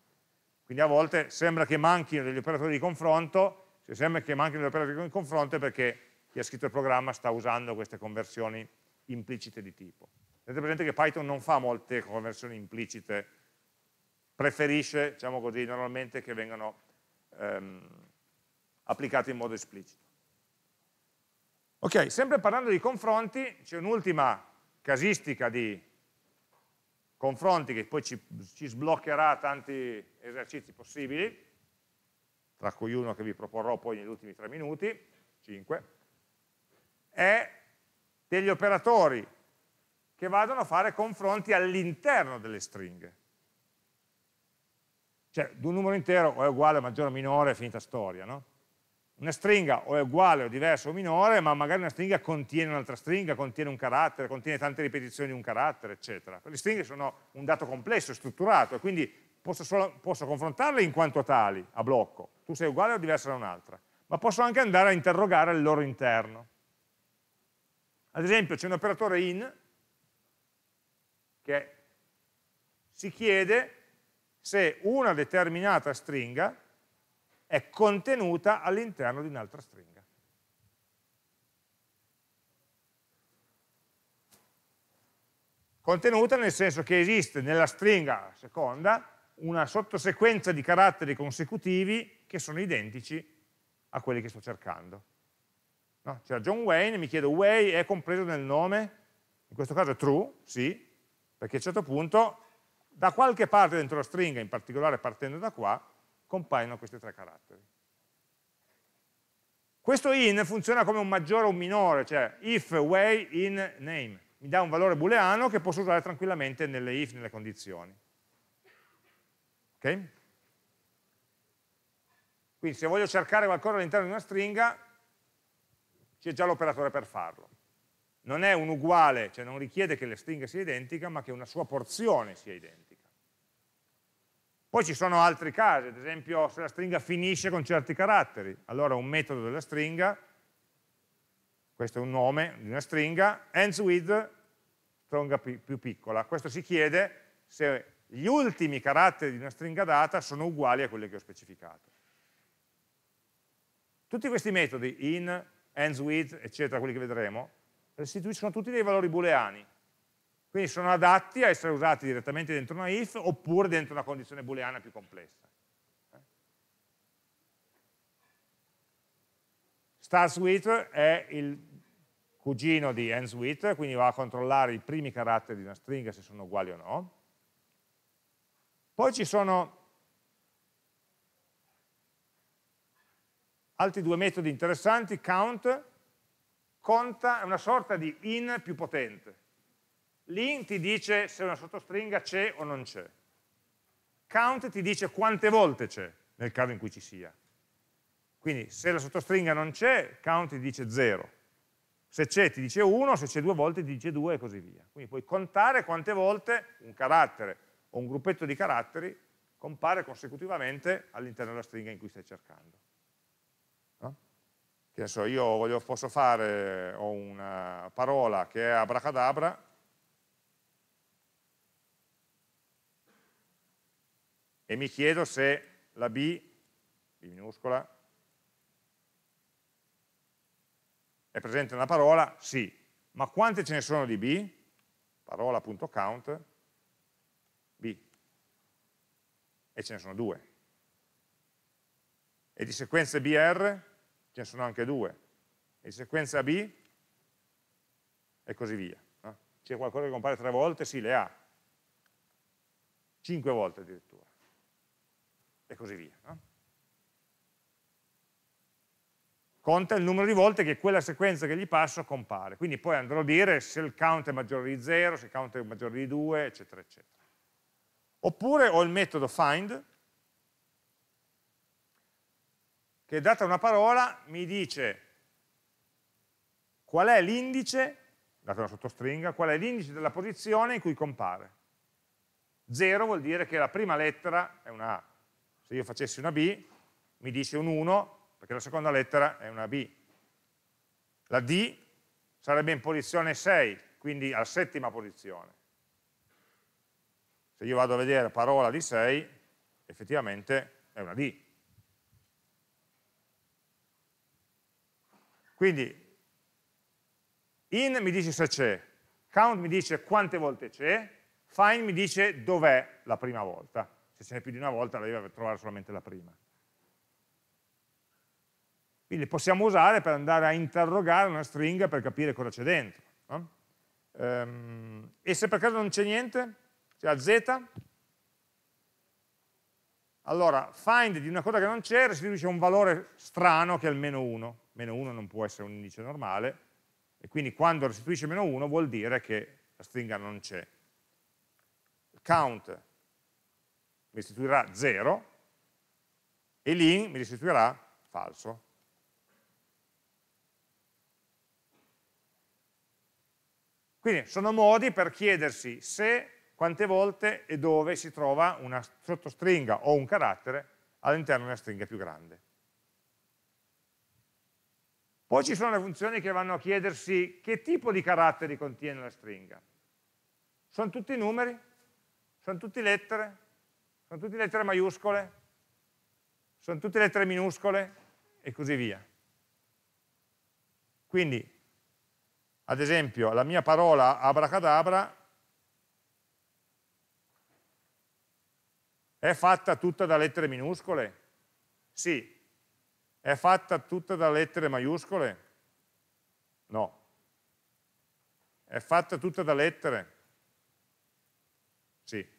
[SPEAKER 1] Quindi a volte sembra che manchino degli operatori di confronto, se sembra che manchino degli operatori di confronto è perché chi ha scritto il programma sta usando queste conversioni implicite di tipo. Tenete presente che Python non fa molte conversioni implicite, preferisce, diciamo così, normalmente che vengano ehm, applicate in modo esplicito. Ok, sempre parlando di confronti, c'è un'ultima casistica di confronti che poi ci, ci sbloccherà tanti esercizi possibili, tra cui uno che vi proporrò poi negli ultimi tre minuti, 5, è degli operatori che vadano a fare confronti all'interno delle stringhe. Cioè, un numero intero o è uguale maggiore o minore, è finita storia, no? Una stringa o è uguale o diverso o minore, ma magari una stringa contiene un'altra stringa, contiene un carattere, contiene tante ripetizioni di un carattere, eccetera. Le stringhe sono un dato complesso, strutturato, e quindi posso, solo, posso confrontarle in quanto tali, a blocco. Tu sei uguale o diverso da un'altra. Ma posso anche andare a interrogare il loro interno. Ad esempio c'è un operatore in che si chiede se una determinata stringa è contenuta all'interno di un'altra stringa. Contenuta nel senso che esiste nella stringa seconda una sottosequenza di caratteri consecutivi che sono identici a quelli che sto cercando. No? C'era John Wayne, mi chiedo, Way è compreso nel nome? In questo caso è true, sì, perché a un certo punto da qualche parte dentro la stringa, in particolare partendo da qua, compaiono questi tre caratteri. Questo in funziona come un maggiore o un minore, cioè if, way, in, name. Mi dà un valore booleano che posso usare tranquillamente nelle if, nelle condizioni. Ok? Quindi se voglio cercare qualcosa all'interno di una stringa, c'è già l'operatore per farlo. Non è un uguale, cioè non richiede che la stringa sia identica, ma che una sua porzione sia identica. Poi ci sono altri casi, ad esempio se la stringa finisce con certi caratteri, allora un metodo della stringa, questo è un nome di una stringa, ends with stringa più piccola. Questo si chiede se gli ultimi caratteri di una stringa data sono uguali a quelli che ho specificato. Tutti questi metodi, in, ends with, eccetera, quelli che vedremo, restituiscono tutti dei valori booleani, quindi sono adatti a essere usati direttamente dentro una if oppure dentro una condizione booleana più complessa. Starts with è il cugino di ends with, quindi va a controllare i primi caratteri di una stringa se sono uguali o no. Poi ci sono altri due metodi interessanti, count, conta, è una sorta di in più potente Link ti dice se una sottostringa c'è o non c'è. Count ti dice quante volte c'è, nel caso in cui ci sia. Quindi se la sottostringa non c'è, count ti dice 0. Se c'è ti dice 1, se c'è due volte ti dice 2 e così via. Quindi puoi contare quante volte un carattere o un gruppetto di caratteri compare consecutivamente all'interno della stringa in cui stai cercando. No? Che ne io voglio, posso fare, ho una parola che è abracadabra, e mi chiedo se la B, B minuscola, è presente nella parola? Sì. Ma quante ce ne sono di B? Parola.count, B. E ce ne sono due. E di sequenze BR ce ne sono anche due. E di sequenza B e così via. C'è qualcosa che compare tre volte? Sì, le ha. Cinque volte addirittura e così via. No? Conta il numero di volte che quella sequenza che gli passo compare, quindi poi andrò a dire se il count è maggiore di 0, se il count è maggiore di 2, eccetera, eccetera. Oppure ho il metodo find, che data una parola mi dice qual è l'indice, data una sottostringa, qual è l'indice della posizione in cui compare. 0 vuol dire che la prima lettera è una A, se io facessi una B, mi dice un 1, perché la seconda lettera è una B. La D sarebbe in posizione 6, quindi alla settima posizione. Se io vado a vedere parola di 6, effettivamente è una D. Quindi in mi dice se c'è, count mi dice quante volte c'è, find mi dice dov'è la prima volta se ce n'è più di una volta devi trovare solamente la prima. Quindi possiamo usare per andare a interrogare una stringa per capire cosa c'è dentro. No? Ehm, e se per caso non c'è niente, c'è la z, allora find di una cosa che non c'è restituisce un valore strano che è il meno 1. Meno 1 non può essere un indice normale, e quindi quando restituisce meno 1 vuol dire che la stringa non c'è. Count mi restituirà 0 e l'in mi restituirà falso. Quindi sono modi per chiedersi se, quante volte e dove si trova una sottostringa o un carattere all'interno di una stringa più grande. Poi ci sono le funzioni che vanno a chiedersi che tipo di caratteri contiene la stringa. Sono tutti numeri? Sono tutti lettere? sono tutte lettere maiuscole, sono tutte lettere minuscole e così via. Quindi, ad esempio, la mia parola abracadabra è fatta tutta da lettere minuscole? Sì. È fatta tutta da lettere maiuscole? No. È fatta tutta da lettere? Sì.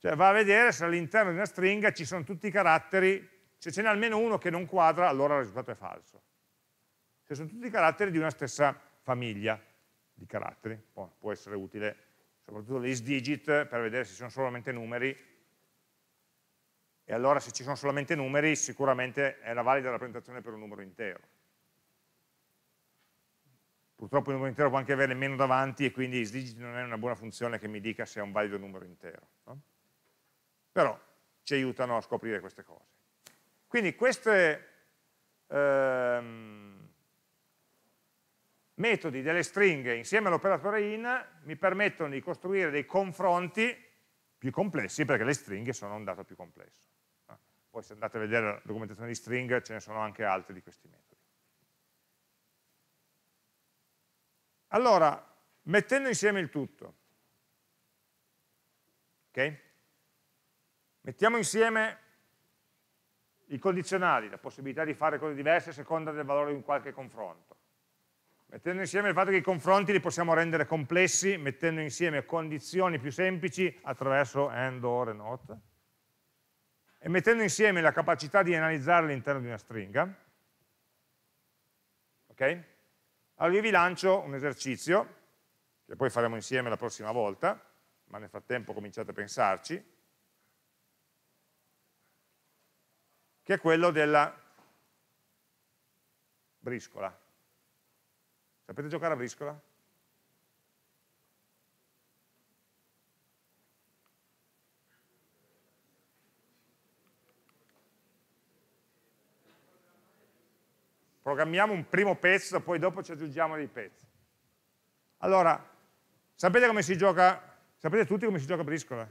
[SPEAKER 1] Cioè va a vedere se all'interno di una stringa ci sono tutti i caratteri, se ce n'è almeno uno che non quadra, allora il risultato è falso. Se sono tutti i caratteri di una stessa famiglia di caratteri, può essere utile, soprattutto l'isdigit per vedere se ci sono solamente numeri, e allora se ci sono solamente numeri sicuramente è la valida rappresentazione per un numero intero. Purtroppo il numero intero può anche avere meno davanti e quindi isdigit non è una buona funzione che mi dica se è un valido numero intero. No? però ci aiutano a scoprire queste cose. Quindi questi ehm, metodi delle stringhe insieme all'operatore in mi permettono di costruire dei confronti più complessi perché le stringhe sono un dato più complesso. Ah, poi se andate a vedere la documentazione di string ce ne sono anche altri di questi metodi. Allora, mettendo insieme il tutto, okay? Mettiamo insieme i condizionali, la possibilità di fare cose diverse a seconda del valore di un qualche confronto. Mettendo insieme il fatto che i confronti li possiamo rendere complessi, mettendo insieme condizioni più semplici attraverso AND, OR e NOT, e mettendo insieme la capacità di analizzare all'interno di una stringa. Ok? Allora io vi lancio un esercizio, che poi faremo insieme la prossima volta, ma nel frattempo cominciate a pensarci, che è quello della briscola. Sapete giocare a briscola? Programmiamo un primo pezzo, poi dopo ci aggiungiamo dei pezzi. Allora, sapete come si gioca? Sapete tutti come si gioca a briscola?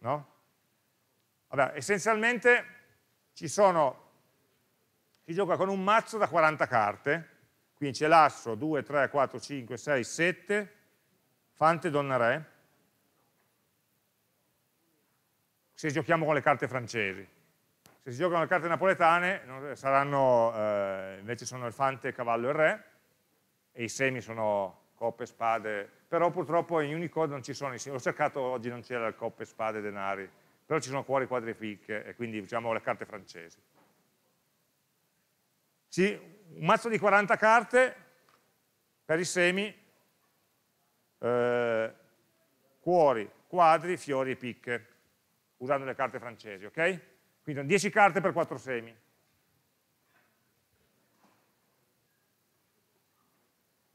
[SPEAKER 1] No? Vabbè, essenzialmente ci sono, si gioca con un mazzo da 40 carte, quindi c'è l'asso 2, 3, 4, 5, 6, 7, fante, donna, re, se giochiamo con le carte francesi. Se si giocano le carte napoletane saranno, eh, invece sono il fante, cavallo e re, e i semi sono coppe, spade, però purtroppo in Unicode non ci sono, ho cercato oggi non c'era il coppe, spade, denari, però ci sono cuori quadripicche e quindi diciamo le carte francesi. Sì, un mazzo di 40 carte per i semi, eh, cuori, quadri, fiori e picche, usando le carte francesi, ok? Quindi 10 carte per 4 semi.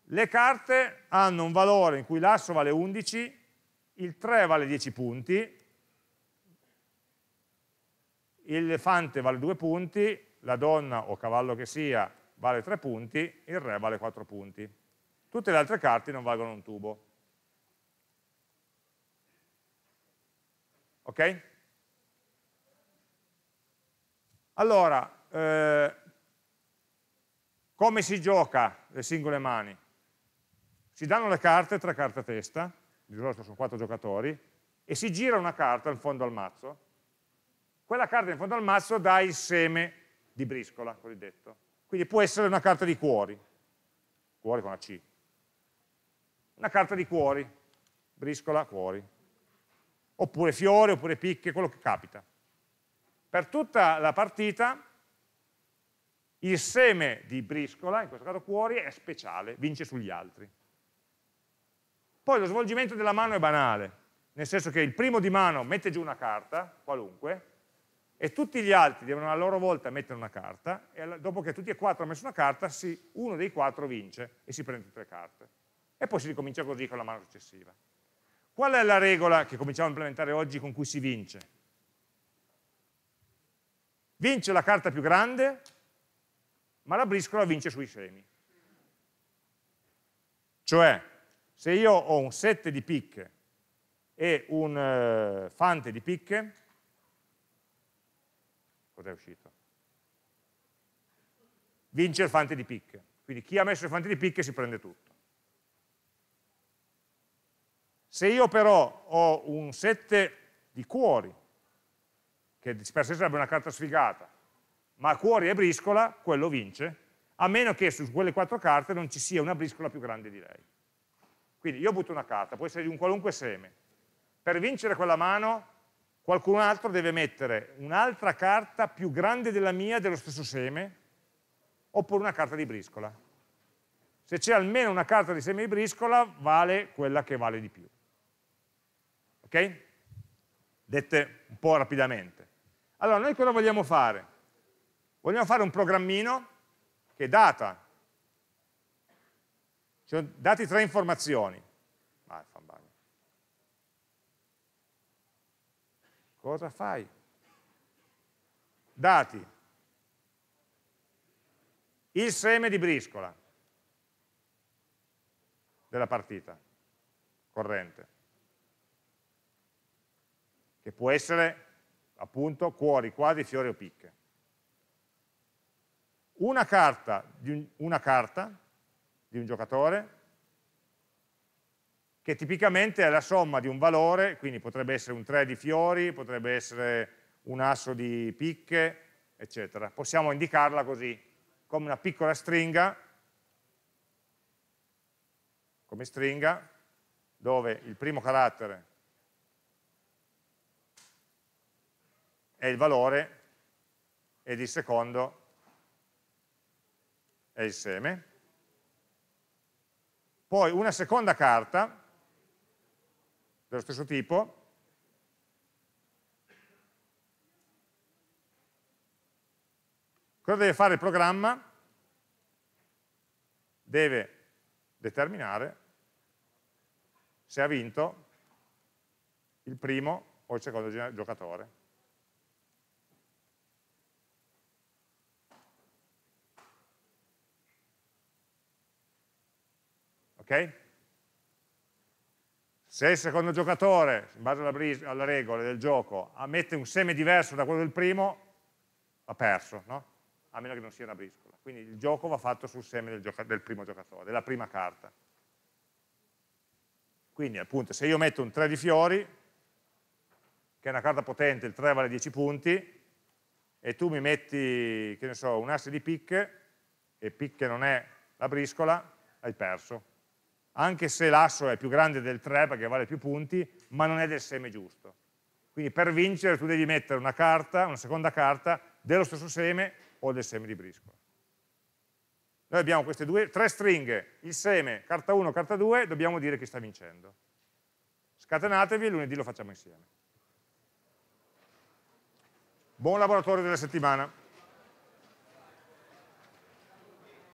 [SPEAKER 1] Le carte hanno un valore in cui l'asso vale 11, il 3 vale 10 punti, l'elefante vale 2 punti, la donna o cavallo che sia vale 3 punti, il re vale 4 punti. Tutte le altre carte non valgono un tubo. Ok? Allora, eh, come si gioca le singole mani? Si danno le carte, tre carte a testa, di solito sono quattro giocatori, e si gira una carta in fondo al mazzo, quella carta in fondo al mazzo dà il seme di briscola, cosiddetto. Quindi può essere una carta di cuori, cuori con la C. Una carta di cuori, briscola, cuori. Oppure fiori, oppure picche, quello che capita. Per tutta la partita il seme di briscola, in questo caso cuori, è speciale, vince sugli altri. Poi lo svolgimento della mano è banale, nel senso che il primo di mano mette giù una carta, qualunque, e tutti gli altri devono a loro volta mettere una carta e dopo che tutti e quattro hanno messo una carta si, uno dei quattro vince e si prende tutte le carte e poi si ricomincia così con la mano successiva qual è la regola che cominciamo a implementare oggi con cui si vince? vince la carta più grande ma la briscola vince sui semi cioè se io ho un set di picche e un uh, fante di picche Cos'è uscito? Vince il fante di picche. Quindi chi ha messo il fante di picche si prende tutto. Se io però ho un 7 di cuori, che per sé sarebbe una carta sfigata, ma cuori e briscola, quello vince, a meno che su quelle quattro carte non ci sia una briscola più grande di lei. Quindi io butto una carta, può essere di un qualunque seme. Per vincere quella mano qualcun altro deve mettere un'altra carta più grande della mia dello stesso seme oppure una carta di briscola. Se c'è almeno una carta di seme di briscola vale quella che vale di più. Ok? Dette un po' rapidamente. Allora, noi cosa vogliamo fare? Vogliamo fare un programmino che data, cioè dati tre informazioni, Cosa fai? Dati. Il seme di briscola della partita corrente, che può essere appunto cuori, quadri, fiori o picche. Una carta, di un, una carta di un giocatore che tipicamente è la somma di un valore, quindi potrebbe essere un 3 di fiori, potrebbe essere un asso di picche, eccetera. Possiamo indicarla così, come una piccola stringa, come stringa, dove il primo carattere è il valore ed il secondo è il seme. Poi una seconda carta dello stesso tipo, cosa deve fare il programma? Deve determinare se ha vinto il primo o il secondo giocatore. Okay? Se il secondo giocatore, in base alla, alla regola del gioco, mette un seme diverso da quello del primo, ha perso, no? a meno che non sia una briscola. Quindi il gioco va fatto sul seme del, gioca del primo giocatore, della prima carta. Quindi appunto se io metto un 3 di fiori, che è una carta potente, il 3 vale 10 punti, e tu mi metti, che ne so, un asse di picche, e picche non è la briscola, hai perso anche se l'asso è più grande del 3 perché vale più punti, ma non è del seme giusto. Quindi per vincere tu devi mettere una carta, una seconda carta, dello stesso seme o del seme di briscola. Noi abbiamo queste due, tre stringhe, il seme, carta 1, carta 2, dobbiamo dire chi sta vincendo. Scatenatevi e lunedì lo facciamo insieme. Buon laboratorio della settimana.